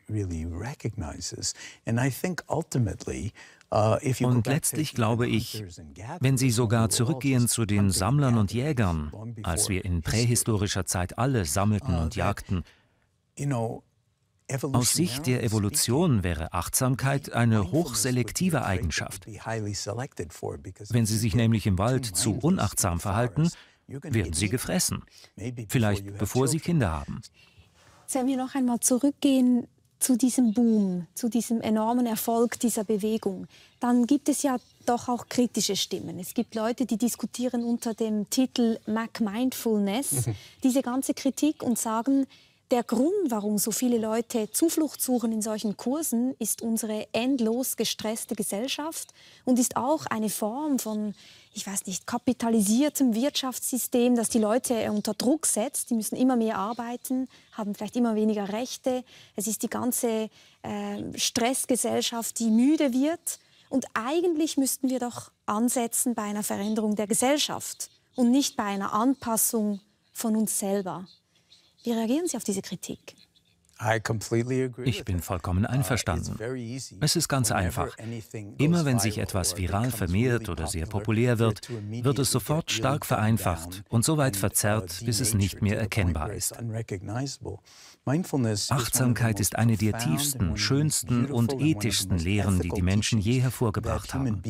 Uh, und letztlich glaube ich, wenn Sie sogar zurückgehen zu den Sammlern und Jägern, als wir in prähistorischer Zeit alle sammelten uh, und jagten, aus Sicht der Evolution wäre Achtsamkeit eine hochselektive Eigenschaft. Wenn sie sich nämlich im Wald zu unachtsam verhalten, werden sie gefressen, vielleicht bevor sie Kinder haben. Jetzt, wenn wir noch einmal zurückgehen zu diesem Boom, zu diesem enormen Erfolg dieser Bewegung, dann gibt es ja doch auch kritische Stimmen. Es gibt Leute, die diskutieren unter dem Titel Mac Mindfulness diese ganze Kritik und sagen, der Grund, warum so viele Leute Zuflucht suchen in solchen Kursen, ist unsere endlos gestresste Gesellschaft und ist auch eine Form von, ich weiß nicht, kapitalisiertem Wirtschaftssystem, das die Leute unter Druck setzt. Die müssen immer mehr arbeiten, haben vielleicht immer weniger Rechte. Es ist die ganze äh, Stressgesellschaft, die müde wird. Und eigentlich müssten wir doch ansetzen bei einer Veränderung der Gesellschaft und nicht bei einer Anpassung von uns selber. Wie reagieren Sie auf diese Kritik? Ich bin vollkommen uh, einverstanden. Es ist ganz einfach. Immer wenn sich etwas viral vermehrt oder sehr populär wird, wird es sofort stark vereinfacht und so weit verzerrt, bis es nicht mehr erkennbar ist. Achtsamkeit ist eine der tiefsten, schönsten und ethischsten Lehren, die die Menschen je hervorgebracht haben.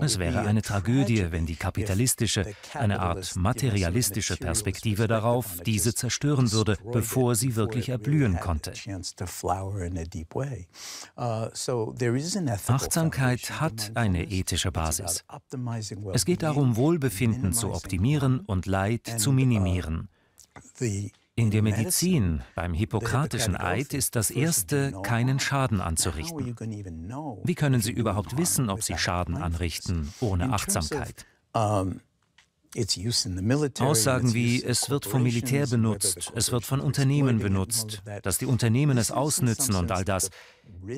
Es wäre eine Tragödie, wenn die kapitalistische, eine Art materialistische Perspektive darauf diese zerstören würde, bevor bevor sie wirklich erblühen konnte. Uh, Achtsamkeit hat eine ethische Basis. Es geht darum, Wohlbefinden zu optimieren und Leid zu uh, minimieren. In der Medizin, beim hippokratischen Eid, ist das Erste, keinen Schaden anzurichten. Wie können Sie überhaupt wissen, ob Sie Schaden anrichten, ohne Achtsamkeit? Aussagen wie, es wird vom Militär benutzt, es wird von Unternehmen benutzt, dass die Unternehmen es ausnützen und all das,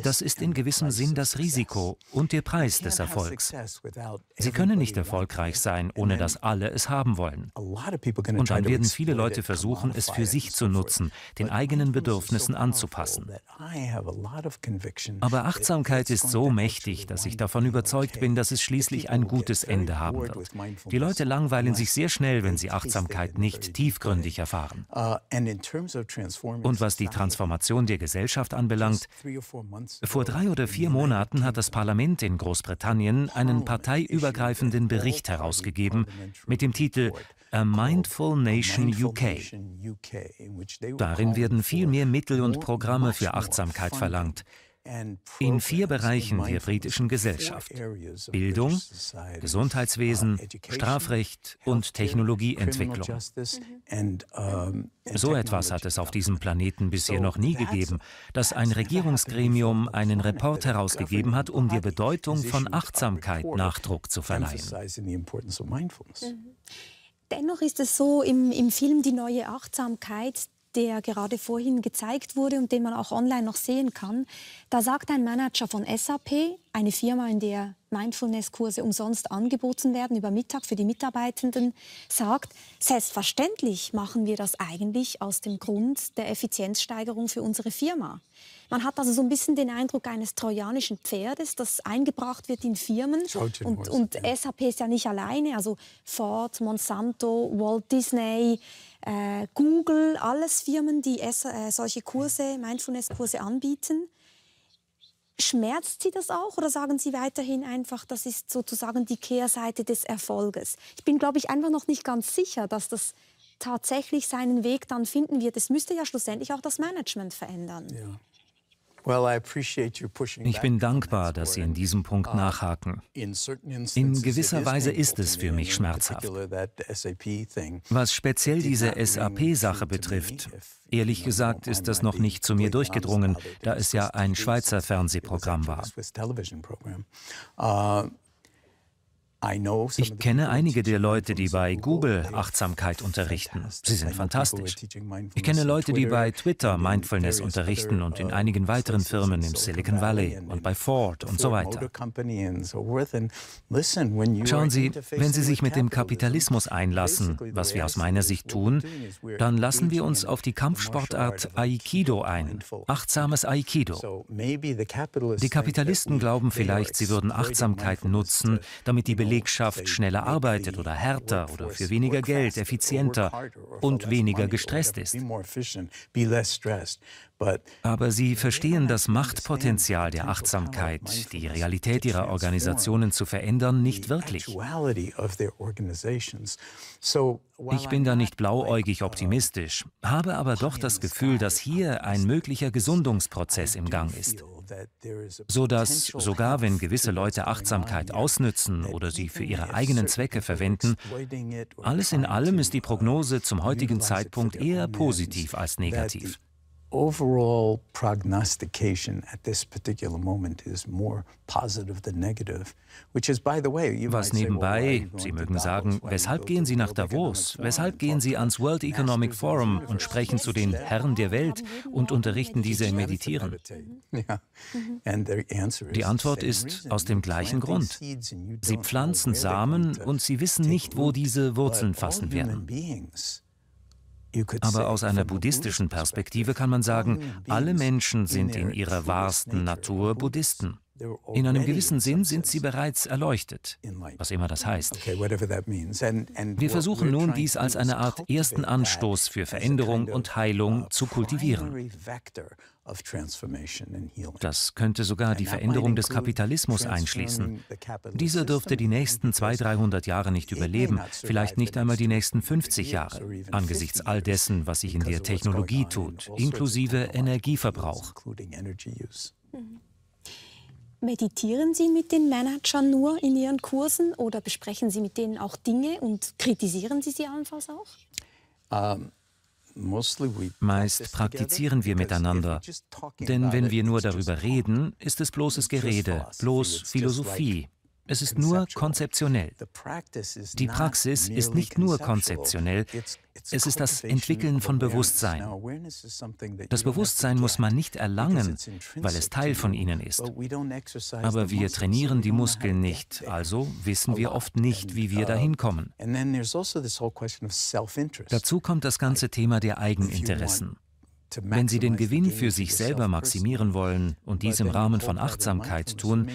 das ist in gewissem Sinn das Risiko und der Preis des Erfolgs. Sie können nicht erfolgreich sein, ohne dass alle es haben wollen. Und dann werden viele Leute versuchen, es für sich zu nutzen, den eigenen Bedürfnissen anzupassen. Aber Achtsamkeit ist so mächtig, dass ich davon überzeugt bin, dass es schließlich ein gutes Ende haben wird. Die Leute langweilen sich sehr schnell, wenn sie Achtsamkeit nicht tiefgründig erfahren. Uh, und was die Transformation der Gesellschaft anbelangt, vor drei oder vier Monaten hat das Parlament in Großbritannien einen parteiübergreifenden Bericht herausgegeben mit dem Titel A Mindful Nation UK. Darin werden viel mehr Mittel und Programme für Achtsamkeit verlangt in vier Bereichen der britischen Gesellschaft Bildung, Gesundheitswesen, uh, Strafrecht und Technologieentwicklung. So etwas hat es auf diesem Planeten bisher noch nie gegeben, dass ein Regierungsgremium einen Report herausgegeben hat, um der Bedeutung von Achtsamkeit Nachdruck zu verleihen. Mhm. Dennoch ist es so, im, im Film Die neue Achtsamkeit, der gerade vorhin gezeigt wurde und den man auch online noch sehen kann. Da sagt ein Manager von SAP, eine Firma, in der Mindfulness-Kurse umsonst angeboten werden über Mittag für die Mitarbeitenden, sagt, selbstverständlich machen wir das eigentlich aus dem Grund der Effizienzsteigerung für unsere Firma. Man hat also so ein bisschen den Eindruck eines trojanischen Pferdes, das eingebracht wird in Firmen. Und, und SAP ist ja nicht alleine, also Ford, Monsanto, Walt Disney, äh, Google, alles Firmen, die äh, solche Kurse, Mindfulness-Kurse anbieten. Schmerzt Sie das auch oder sagen Sie weiterhin einfach, das ist sozusagen die Kehrseite des Erfolges? Ich bin, glaube ich, einfach noch nicht ganz sicher, dass das tatsächlich seinen Weg dann finden wird. Es müsste ja schlussendlich auch das Management verändern. Ja. Ich bin dankbar, dass Sie in diesem Punkt uh, nachhaken. In gewisser Weise ist es für mich schmerzhaft. Was speziell diese SAP-Sache betrifft, ehrlich gesagt ist das noch nicht zu mir durchgedrungen, da es ja ein Schweizer Fernsehprogramm war. Ich kenne einige der Leute, die bei Google Achtsamkeit unterrichten. Sie sind fantastisch. Ich kenne Leute, die bei Twitter Mindfulness unterrichten und in einigen weiteren Firmen im Silicon Valley und bei Ford und so weiter. Schauen Sie, wenn Sie sich mit dem Kapitalismus einlassen, was wir aus meiner Sicht tun, dann lassen wir uns auf die Kampfsportart Aikido ein, achtsames Aikido. Die Kapitalisten glauben vielleicht, sie würden Achtsamkeit nutzen, damit die Belegschaft schneller arbeitet oder härter oder für weniger Geld effizienter und weniger gestresst ist. Aber sie verstehen das Machtpotenzial der Achtsamkeit, die Realität ihrer Organisationen zu verändern, nicht wirklich. Ich bin da nicht blauäugig optimistisch, habe aber doch das Gefühl, dass hier ein möglicher Gesundungsprozess im Gang ist so dass sogar wenn gewisse Leute Achtsamkeit ausnützen oder sie für ihre eigenen Zwecke verwenden, alles in allem ist die Prognose zum heutigen Zeitpunkt eher positiv als negativ overall prognostication at this particular moment is more positive than negative, which is, by the way, you Was nebenbei, Sie mögen sagen, weshalb gehen Sie nach Davos? Weshalb gehen Sie ans World Economic Forum und sprechen zu den Herren der Welt und unterrichten diese im Meditieren? Mhm. Die Antwort ist aus dem gleichen Grund. Sie pflanzen Samen und Sie wissen nicht, wo diese Wurzeln fassen werden. Aber aus einer buddhistischen Perspektive kann man sagen, alle Menschen sind in ihrer wahrsten Natur Buddhisten. In einem gewissen Sinn sind sie bereits erleuchtet, was immer das heißt. Wir versuchen nun, dies als eine Art ersten Anstoß für Veränderung und Heilung uh, zu kultivieren. Das könnte sogar die Veränderung des Kapitalismus einschließen. Dieser dürfte die nächsten 200, 300 Jahre nicht überleben, vielleicht nicht einmal die nächsten 50 Jahre, angesichts all dessen, was sich in der Technologie tut, inklusive Energieverbrauch. Mhm. Meditieren Sie mit den Managern nur in Ihren Kursen oder besprechen Sie mit denen auch Dinge und kritisieren Sie sie allenfalls auch? Um. Meist praktizieren wir miteinander, denn wenn wir nur darüber reden, ist es bloßes Gerede, bloß Philosophie. Es ist nur konzeptionell. Die Praxis ist nicht nur konzeptionell, es ist das Entwickeln von Bewusstsein. Das Bewusstsein muss man nicht erlangen, weil es Teil von ihnen ist. Aber wir trainieren die Muskeln nicht, also wissen wir oft nicht, wie wir uh, dahin kommen. Also Dazu kommt das ganze Thema der Eigeninteressen. Wenn Sie den Gewinn für sich selber maximieren wollen und dies im Rahmen von Achtsamkeit tun,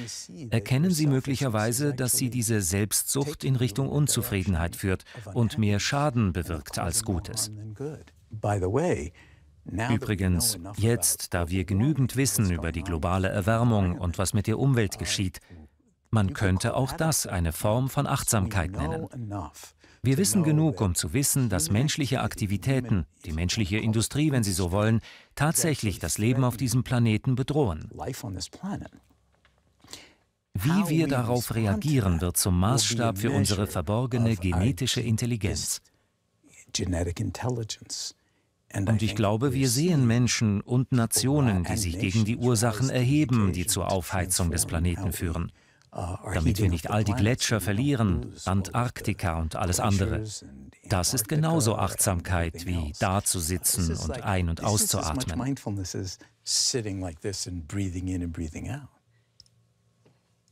erkennen Sie möglicherweise, dass Sie diese Selbstsucht in Richtung Unzufriedenheit führt und mehr Schaden bewirkt als Gutes. Übrigens, jetzt, da wir genügend wissen über die globale Erwärmung und was mit der Umwelt geschieht, man könnte auch das eine Form von Achtsamkeit nennen. Wir wissen genug, um zu wissen, dass menschliche Aktivitäten, die menschliche Industrie, wenn Sie so wollen, tatsächlich das Leben auf diesem Planeten bedrohen. Wie wir darauf reagieren, wird zum Maßstab für unsere verborgene genetische Intelligenz. Und ich glaube, wir sehen Menschen und Nationen, die sich gegen die Ursachen erheben, die zur Aufheizung des Planeten führen. Äh, damit wir nicht all die Gletscher verlieren, Antarktika und alles andere. Das ist genauso Achtsamkeit wie dazusitzen und ein- und auszuatmen.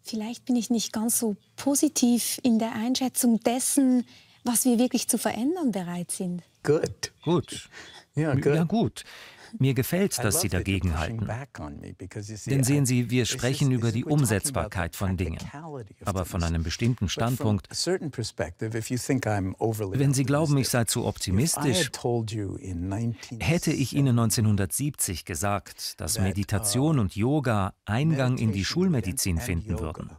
Vielleicht bin ich nicht ganz so positiv in der Einschätzung dessen, was wir wirklich zu verändern bereit sind. Good. Gut. Ja, ja gut. Mir gefällt, dass Sie dagegen halten. Denn sehen Sie, wir sprechen über die Umsetzbarkeit von Dingen, aber von einem bestimmten Standpunkt. Wenn Sie glauben, ich sei zu optimistisch, hätte ich Ihnen 1970 gesagt, dass uh, Meditation und Yoga Eingang in die Schulmedizin finden würden,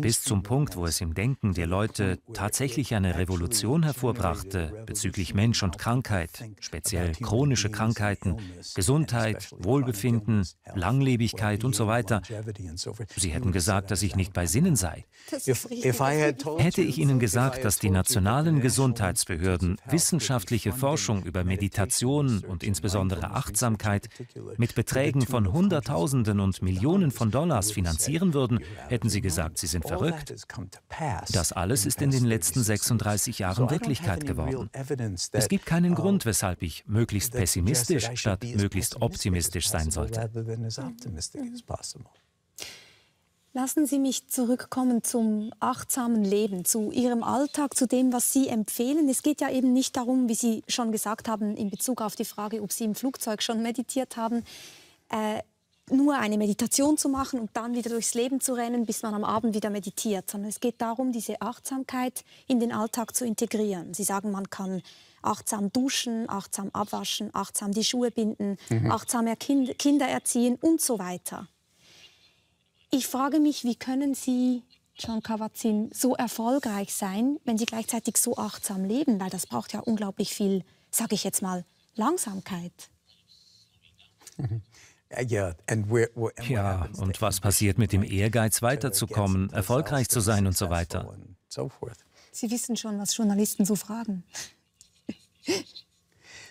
bis zum Punkt, wo es im Denken der Leute tatsächlich eine Revolution hervorbrachte bezüglich Mensch und Krankheit, speziell chronische Krankheiten, Aspekten, Gesundheit, Wohlbefinden, Langlebigkeit und so weiter. Sie hätten gesagt, dass ich nicht bei Sinnen sei. Hätte ich Ihnen gesagt, dass die nationalen Gesundheitsbehörden wissenschaftliche Forschung über Meditation und insbesondere Achtsamkeit mit Beträgen von Hunderttausenden und Millionen von Dollars finanzieren würden, hätten Sie gesagt, Sie sind verrückt. Das alles ist in den letzten 36 Jahren Wirklichkeit geworden. Es gibt keinen Grund, weshalb ich möglichst pessimistisch, Stadt möglichst optimistisch sein sollte. Lassen Sie mich zurückkommen zum achtsamen Leben, zu Ihrem Alltag, zu dem, was Sie empfehlen. Es geht ja eben nicht darum, wie Sie schon gesagt haben, in Bezug auf die Frage, ob Sie im Flugzeug schon meditiert haben, äh, nur eine Meditation zu machen und dann wieder durchs Leben zu rennen, bis man am Abend wieder meditiert, sondern es geht darum, diese Achtsamkeit in den Alltag zu integrieren. Sie sagen, man kann achtsam duschen, achtsam abwaschen, achtsam die Schuhe binden, mhm. achtsam kind Kinder erziehen und so weiter. Ich frage mich, wie können Sie, John kabat so erfolgreich sein, wenn Sie gleichzeitig so achtsam leben? Weil das braucht ja unglaublich viel, sage ich jetzt mal, Langsamkeit. Ja, und was passiert mit dem Ehrgeiz, weiterzukommen, erfolgreich zu sein und so weiter? Sie wissen schon, was Journalisten so fragen.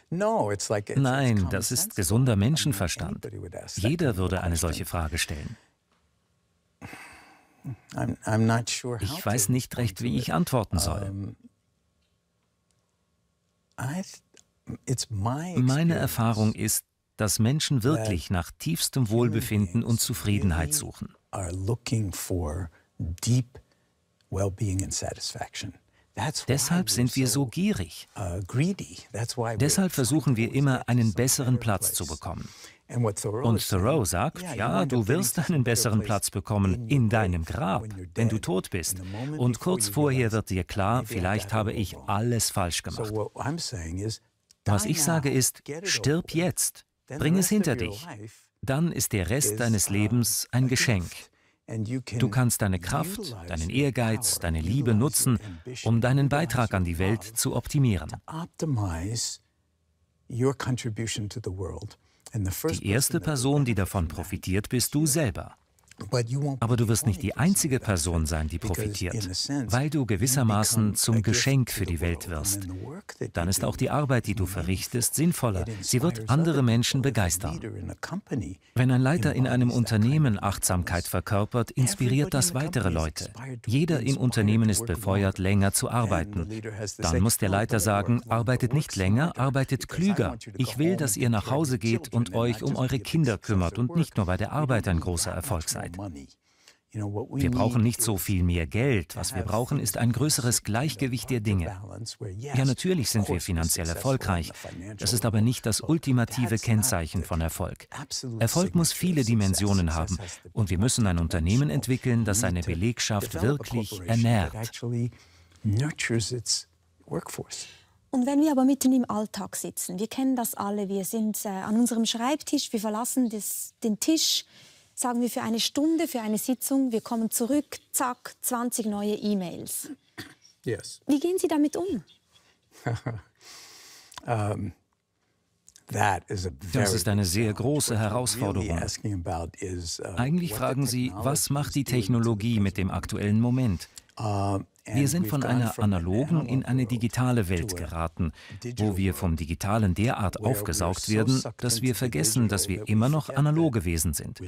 Nein, das ist gesunder Menschenverstand. Jeder würde eine solche Frage stellen. Ich weiß nicht recht, wie ich antworten soll. Meine Erfahrung ist, dass Menschen wirklich nach tiefstem Wohlbefinden und Zufriedenheit suchen. Deshalb sind wir so gierig. Uh, Deshalb versuchen wir immer, einen besseren Platz zu bekommen. Und Thoreau sagt, ja, du wirst einen besseren Platz bekommen in deinem Grab, wenn du tot bist. Und kurz vorher wird dir klar, vielleicht habe ich alles falsch gemacht. Was ich sage ist, stirb jetzt, bring es hinter dich. Dann ist der Rest deines uh, Lebens ein Geschenk. Du kannst deine Kraft, deinen Ehrgeiz, deine Liebe nutzen, um deinen Beitrag an die Welt zu optimieren. Die erste Person, die davon profitiert, bist du selber. Aber du wirst nicht die einzige Person sein, die profitiert, weil du gewissermaßen zum Geschenk für die Welt wirst. Dann ist auch die Arbeit, die du verrichtest, sinnvoller. Sie wird andere Menschen begeistern. Wenn ein Leiter in einem Unternehmen Achtsamkeit verkörpert, inspiriert das weitere Leute. Jeder im Unternehmen ist befeuert, länger zu arbeiten. Dann muss der Leiter sagen, arbeitet nicht länger, arbeitet klüger. Ich will, dass ihr nach Hause geht und euch um eure Kinder kümmert und nicht nur bei der Arbeit ein großer Erfolg seid. Gerechtigkeit. Wir brauchen nicht so viel mehr Geld. Was wir brauchen, ist ein größeres Gleichgewicht der Dinge. Ja, natürlich sind wir finanziell erfolgreich. Das ist aber nicht das ultimative Kennzeichen von Erfolg. Erfolg muss viele Dimensionen haben. Und wir müssen ein Unternehmen entwickeln, das seine Belegschaft wirklich ernährt. Und wenn wir aber mitten im Alltag sitzen, wir kennen das alle, wir sind äh, an unserem Schreibtisch, wir verlassen das, den Tisch, sagen wir für eine Stunde, für eine Sitzung, wir kommen zurück, zack, 20 neue E-Mails. Yes. Wie gehen Sie damit um? um das ist eine sehr große Herausforderung. Uh, Eigentlich fragen Sie, was macht die Technologie mit dem aktuellen Moment? Uh, wir sind von einer analogen in eine digitale Welt geraten, wo wir vom Digitalen derart aufgesaugt werden, dass wir vergessen, dass wir immer noch analoge Wesen sind.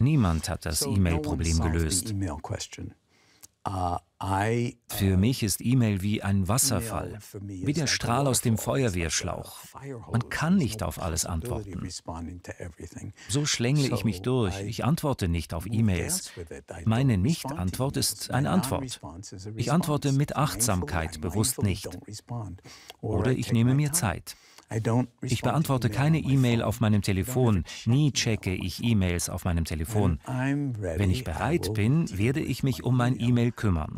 Niemand hat das E-Mail-Problem gelöst. Für äh, mich ist E-Mail wie ein Wasserfall, wie der Strahl aus dem Feuerwehrschlauch. Man kann nicht auf alles antworten. So schlängle ich mich durch. Ich antworte nicht auf E-Mails. Meine Nicht-Antwort ist eine Antwort. Ich antworte mit Achtsamkeit bewusst nicht. Oder ich nehme mir Zeit. Ich beantworte keine E-Mail auf meinem Telefon. Nie checke ich E-Mails auf meinem Telefon. Wenn ich bereit bin, werde ich mich um mein E-Mail kümmern.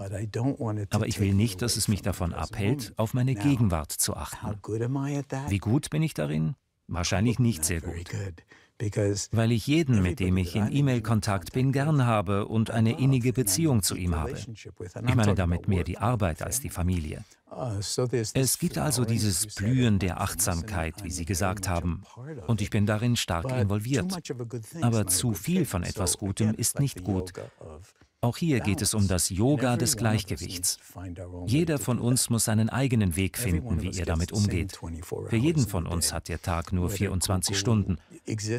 Aber ich will nicht, dass es mich davon abhält, auf meine Gegenwart zu achten. Wie gut bin ich darin? Wahrscheinlich nicht sehr gut. Weil ich jeden, mit dem ich in E-Mail-Kontakt bin, gern habe und eine innige Beziehung zu ihm habe. Ich meine damit mehr die Arbeit als die Familie. Es gibt also dieses Blühen der Achtsamkeit, wie Sie gesagt haben, und ich bin darin stark involviert. Aber zu viel von etwas Gutem ist nicht gut. Auch hier geht es um das Yoga des Gleichgewichts. Jeder von uns muss seinen eigenen Weg finden, wie er damit umgeht. Für jeden von uns hat der Tag nur 24 Stunden.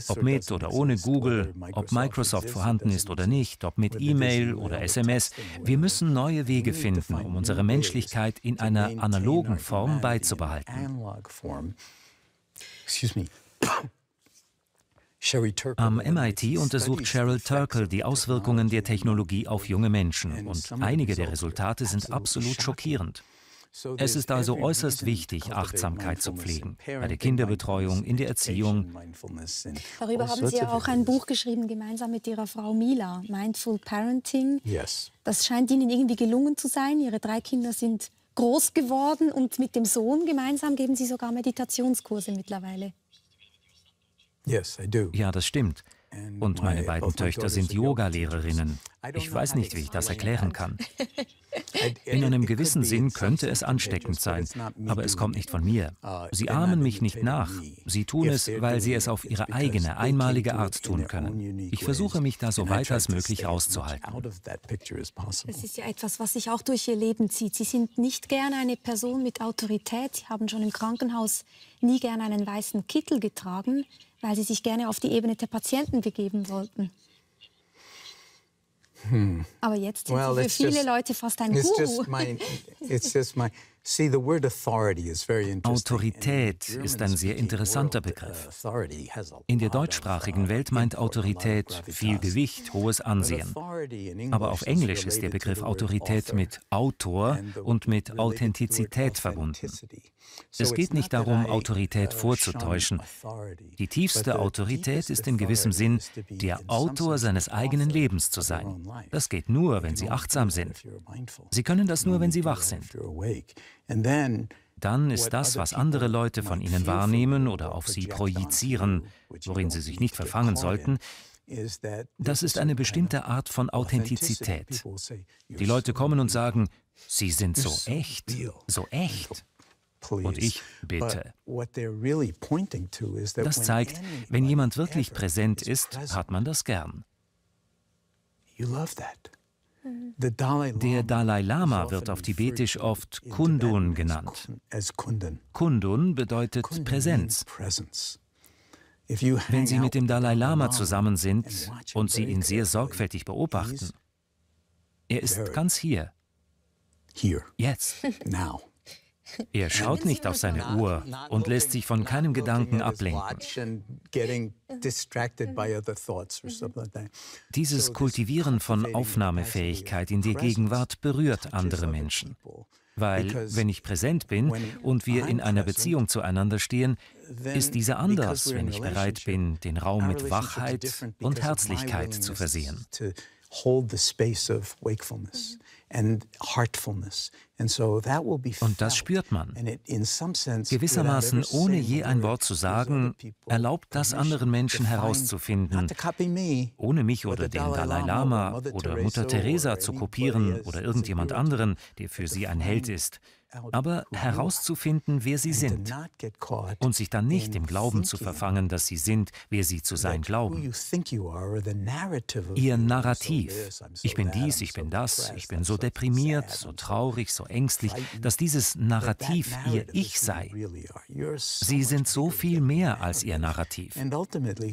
Ob mit oder ohne Google, ob Microsoft vorhanden ist oder nicht, ob mit E-Mail oder SMS, wir müssen neue Wege finden, um unsere Menschlichkeit in einer einer analogen Form beizubehalten. Am MIT untersucht Cheryl Turkle die Auswirkungen der Technologie auf junge Menschen und einige der Resultate sind absolut schockierend. Es ist also äußerst wichtig, Achtsamkeit zu pflegen, bei der Kinderbetreuung, in der Erziehung. Darüber haben Sie ja auch ein Buch geschrieben, gemeinsam mit Ihrer Frau Mila, Mindful Parenting. Das scheint Ihnen irgendwie gelungen zu sein. Ihre drei Kinder sind groß geworden und mit dem Sohn gemeinsam geben Sie sogar Meditationskurse mittlerweile. Ja, das stimmt. Und ähm, meine beiden Töchter sind Yogalehrerinnen. Ich weiß nicht, wie ich das erklären kann. In einem gewissen Sinn könnte es ansteckend sein, aber es kommt nicht von mir. Uh, sie ahmen mich nicht nach. Sie tun es, weil sie es auf ihre eigene, einmalige Art tun können. Ich versuche mich da so weit als möglich rauszuhalten. Es ist ja etwas, was sich auch durch ihr Leben zieht. Sie sind nicht gerne eine Person mit Autorität. Sie haben schon im Krankenhaus nie gerne einen weißen Kittel getragen weil sie sich gerne auf die Ebene der Patienten begeben wollten. Hmm. Aber jetzt sind well, sie für viele just, Leute fast ein it's Guru. Just my, it's just my, Autorität ist ein sehr interessanter uh, Begriff. In der deutschsprachigen Welt meint Autorität viel Gewicht, hohes Ansehen. Aber auf Englisch ist der Begriff Autorität mit Autor und mit Authentizität verbunden. Es geht nicht darum, Autorität uh, vorzutäuschen. Die tiefste Autorität ist in gewissem Sinn, der Autor seines eigenen Lebens zu sein. Das geht nur, wenn Sie achtsam sind. Sie können das nur, wenn Sie wach sind dann ist das, was andere Leute von ihnen wahrnehmen oder auf sie projizieren, worin sie sich nicht verfangen sollten, das ist eine bestimmte Art von Authentizität. Die Leute kommen und sagen, sie sind so echt, so echt. Und ich bitte. Das zeigt, wenn jemand wirklich präsent ist, hat man das gern. You love that. Der Dalai Lama wird auf Tibetisch oft Kundun genannt. Kundun bedeutet Präsenz. Wenn Sie mit dem Dalai Lama zusammen sind und Sie ihn sehr sorgfältig beobachten, er ist ganz hier. Jetzt. Er schaut nicht auf seine Uhr und lässt sich von keinem Gedanken ablenken. Dieses Kultivieren von Aufnahmefähigkeit in der Gegenwart berührt andere Menschen. Weil wenn ich präsent bin und wir in einer Beziehung zueinander stehen, ist diese anders, wenn ich bereit bin, den Raum mit Wachheit und Herzlichkeit zu versehen. hold the space of wakefulness and heartfulness und das spürt man. Gewissermaßen, ohne je ein Wort zu sagen, erlaubt das anderen Menschen herauszufinden, ohne mich oder den Dalai Lama oder Mutter Teresa zu kopieren oder irgendjemand anderen, der für sie ein Held ist, aber herauszufinden, wer sie sind und sich dann nicht im Glauben zu verfangen, dass sie sind, wer sie zu sein glauben. Ihr Narrativ, ich bin dies, ich bin das, ich bin so deprimiert, so traurig, so ängstlich, dass dieses Narrativ ihr Ich sei. Sie sind so viel mehr als ihr Narrativ.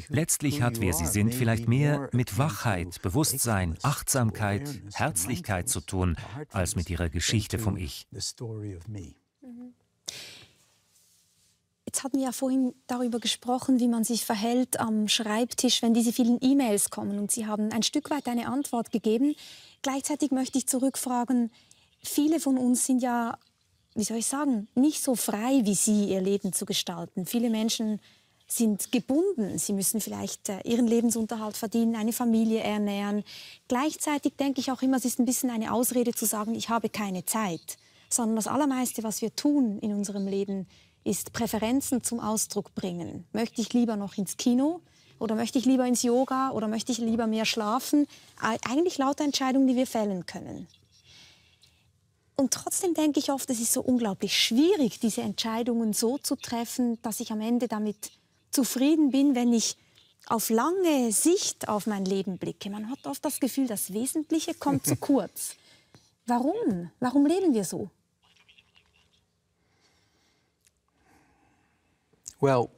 Letztlich hat, wer sie sind, vielleicht mehr mit Wachheit, Bewusstsein, Achtsamkeit, Herzlichkeit zu tun, als mit ihrer Geschichte vom Ich. Mhm. Jetzt hatten wir ja vorhin darüber gesprochen, wie man sich verhält am Schreibtisch, wenn diese vielen E-Mails kommen. Und Sie haben ein Stück weit eine Antwort gegeben. Gleichzeitig möchte ich zurückfragen, viele von uns sind ja, wie soll ich sagen, nicht so frei wie Sie, ihr Leben zu gestalten. Viele Menschen sind gebunden. Sie müssen vielleicht äh, ihren Lebensunterhalt verdienen, eine Familie ernähren. Gleichzeitig denke ich auch immer, es ist ein bisschen eine Ausrede zu sagen, ich habe keine Zeit, sondern das Allermeiste, was wir tun in unserem Leben, ist Präferenzen zum Ausdruck bringen. Möchte ich lieber noch ins Kino oder möchte ich lieber ins Yoga oder möchte ich lieber mehr schlafen? Eigentlich lauter Entscheidungen, die wir fällen können. Und trotzdem denke ich oft, es ist so unglaublich schwierig, diese Entscheidungen so zu treffen, dass ich am Ende damit zufrieden bin, wenn ich auf lange Sicht auf mein Leben blicke. Man hat oft das Gefühl, das Wesentliche kommt zu kurz. Warum? Warum leben wir so? Well,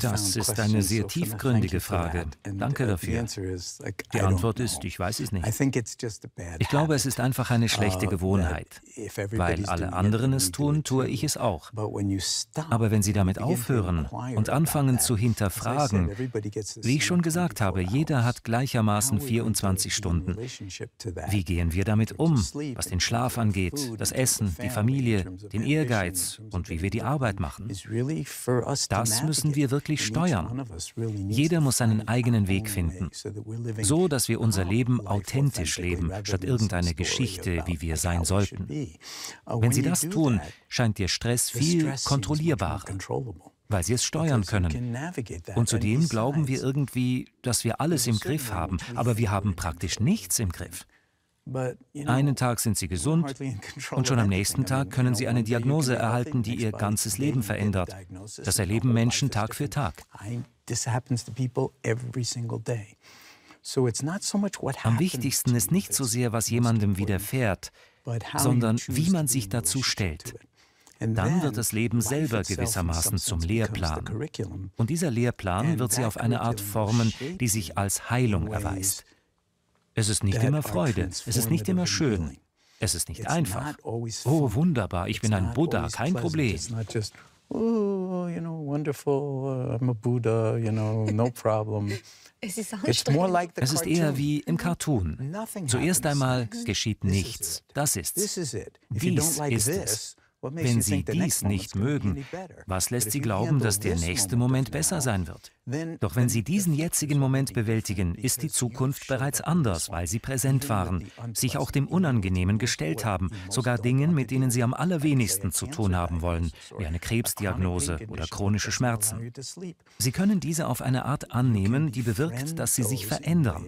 das ist eine sehr tiefgründige Frage. Uh, Danke dafür. Die Antwort ist, ich weiß es nicht. Ich glaube, es ist einfach eine schlechte uh, Gewohnheit. Weil alle anderen es tun, tue ich es auch. Aber wenn Sie damit aufhören und anfangen zu hinterfragen, wie ich schon gesagt habe, jeder hat gleichermaßen 24 Stunden. Wie gehen wir damit um, was den Schlaf angeht, das Essen, die Familie, den Ehrgeiz und wie wir die Arbeit machen? Das müssen wir wirklich steuern. Jeder muss seinen eigenen Weg finden, so dass wir unser Leben authentisch leben, statt irgendeine Geschichte, wie wir sein sollten. Wenn Sie das tun, scheint Ihr Stress viel kontrollierbarer weil sie es steuern können. Und zudem glauben wir irgendwie, dass wir alles im Griff haben, aber wir haben praktisch nichts im Griff. Einen Tag sind sie gesund und schon am nächsten Tag können sie eine Diagnose erhalten, die ihr ganzes Leben verändert. Das erleben Menschen Tag für Tag. Am wichtigsten ist nicht so sehr, was jemandem widerfährt, sondern wie man sich dazu stellt. Dann wird das Leben selber gewissermaßen zum Lehrplan. Und dieser Lehrplan wird sie auf eine Art formen, die sich als Heilung erweist. Es ist nicht immer Freude, es ist nicht immer schön, es ist nicht einfach. Oh, wunderbar, ich bin ein Buddha, kein Problem. Es ist, es ist eher wie im Cartoon. Zuerst einmal mhm. geschieht nichts. Das ist's. Dies ist es. Wenn sie dies nicht mögen, was lässt sie glauben, dass der nächste Moment besser sein wird? Doch wenn sie diesen jetzigen Moment bewältigen, ist die Zukunft bereits anders, weil sie präsent waren, sich auch dem Unangenehmen gestellt haben, sogar Dingen, mit denen sie am allerwenigsten zu tun haben wollen, wie eine Krebsdiagnose oder chronische Schmerzen. Sie können diese auf eine Art annehmen, die bewirkt, dass sie sich verändern.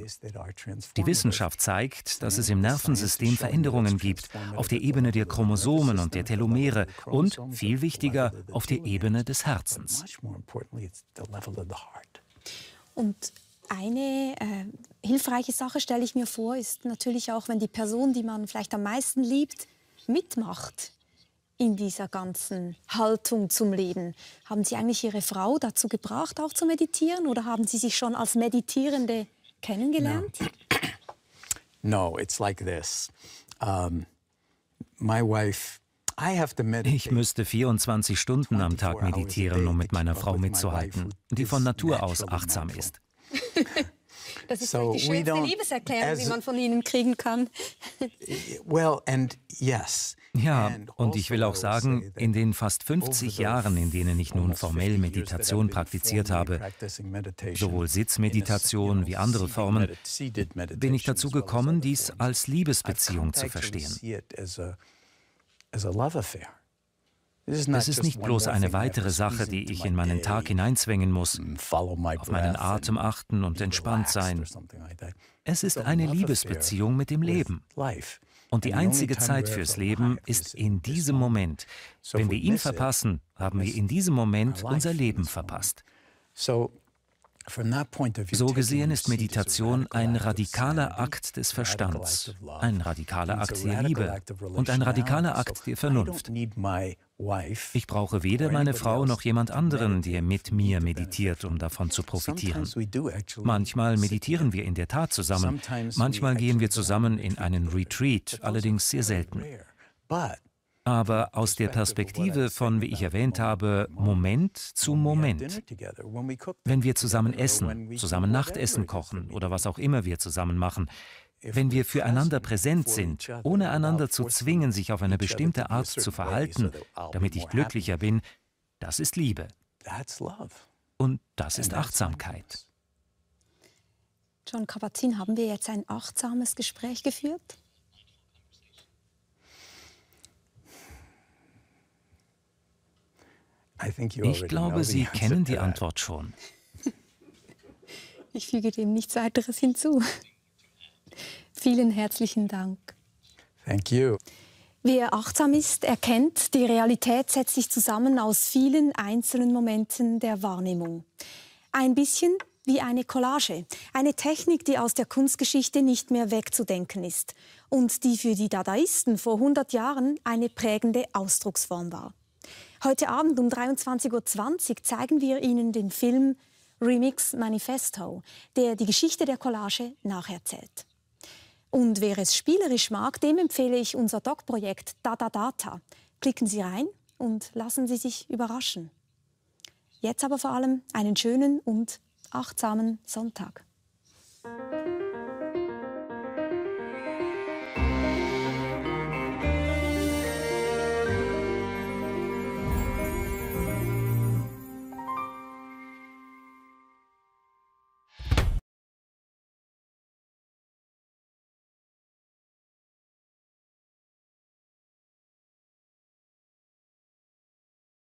Die Wissenschaft zeigt, dass es im Nervensystem Veränderungen gibt, auf der Ebene der Chromosomen und der Telomere Meere und, viel wichtiger, auf der Ebene des Herzens. Und eine äh, hilfreiche Sache stelle ich mir vor, ist natürlich auch, wenn die Person, die man vielleicht am meisten liebt, mitmacht in dieser ganzen Haltung zum Leben. Haben Sie eigentlich Ihre Frau dazu gebracht, auch zu meditieren, oder haben Sie sich schon als Meditierende kennengelernt? No, no it's like this. Um, my wife ich müsste 24 Stunden am Tag meditieren, um mit meiner Frau mitzuhalten, die von Natur aus achtsam ist. Das ist so die schönste Liebeserklärung, die man von Ihnen kriegen kann. well, and yes. Ja, und ich will also auch sagen, in den fast 50 Jahren, in denen ich nun formell Meditation praktiziert habe, sowohl Sitzmeditation wie andere Formen, bin ich dazu gekommen, dies als Liebesbeziehung zu verstehen. Es ist nicht bloß eine weitere Sache, die ich in meinen Tag hineinzwängen muss, mm, auf meinen Atem achten und entspannt sein. Es ist eine Liebesbeziehung mit dem Leben. Und die einzige Zeit fürs Leben ist in diesem Moment. Wenn wir ihn verpassen, haben wir in diesem Moment unser Leben verpasst. So gesehen ist Meditation ein radikaler Akt des Verstands, ein radikaler Akt der Liebe und ein radikaler Akt der Vernunft. Ich brauche weder meine Frau noch jemand anderen, der mit mir meditiert, um davon zu profitieren. Manchmal meditieren wir in der Tat zusammen, manchmal gehen wir zusammen in einen Retreat, also allerdings sehr selten aber aus der Perspektive von, wie ich erwähnt habe, Moment zu Moment. Wenn wir zusammen essen, zusammen Nachtessen kochen oder was auch immer wir zusammen machen, wenn wir füreinander präsent sind, ohne einander zu zwingen, sich auf eine bestimmte Art zu verhalten, damit ich glücklicher bin, das ist Liebe. Und das ist Achtsamkeit. John Kabat-Zinn, haben wir jetzt ein achtsames Gespräch geführt? Ich glaube, Sie kennen die Antwort schon. Ich füge dem nichts weiteres hinzu. Vielen herzlichen Dank. Thank you. Wer achtsam ist, erkennt, die Realität setzt sich zusammen aus vielen einzelnen Momenten der Wahrnehmung. Ein bisschen wie eine Collage, eine Technik, die aus der Kunstgeschichte nicht mehr wegzudenken ist und die für die Dadaisten vor 100 Jahren eine prägende Ausdrucksform war. Heute Abend um 23.20 Uhr zeigen wir Ihnen den Film Remix Manifesto, der die Geschichte der Collage nacherzählt. Und wer es spielerisch mag, dem empfehle ich unser Doc-Projekt Data Data. Klicken Sie rein und lassen Sie sich überraschen. Jetzt aber vor allem einen schönen und achtsamen Sonntag.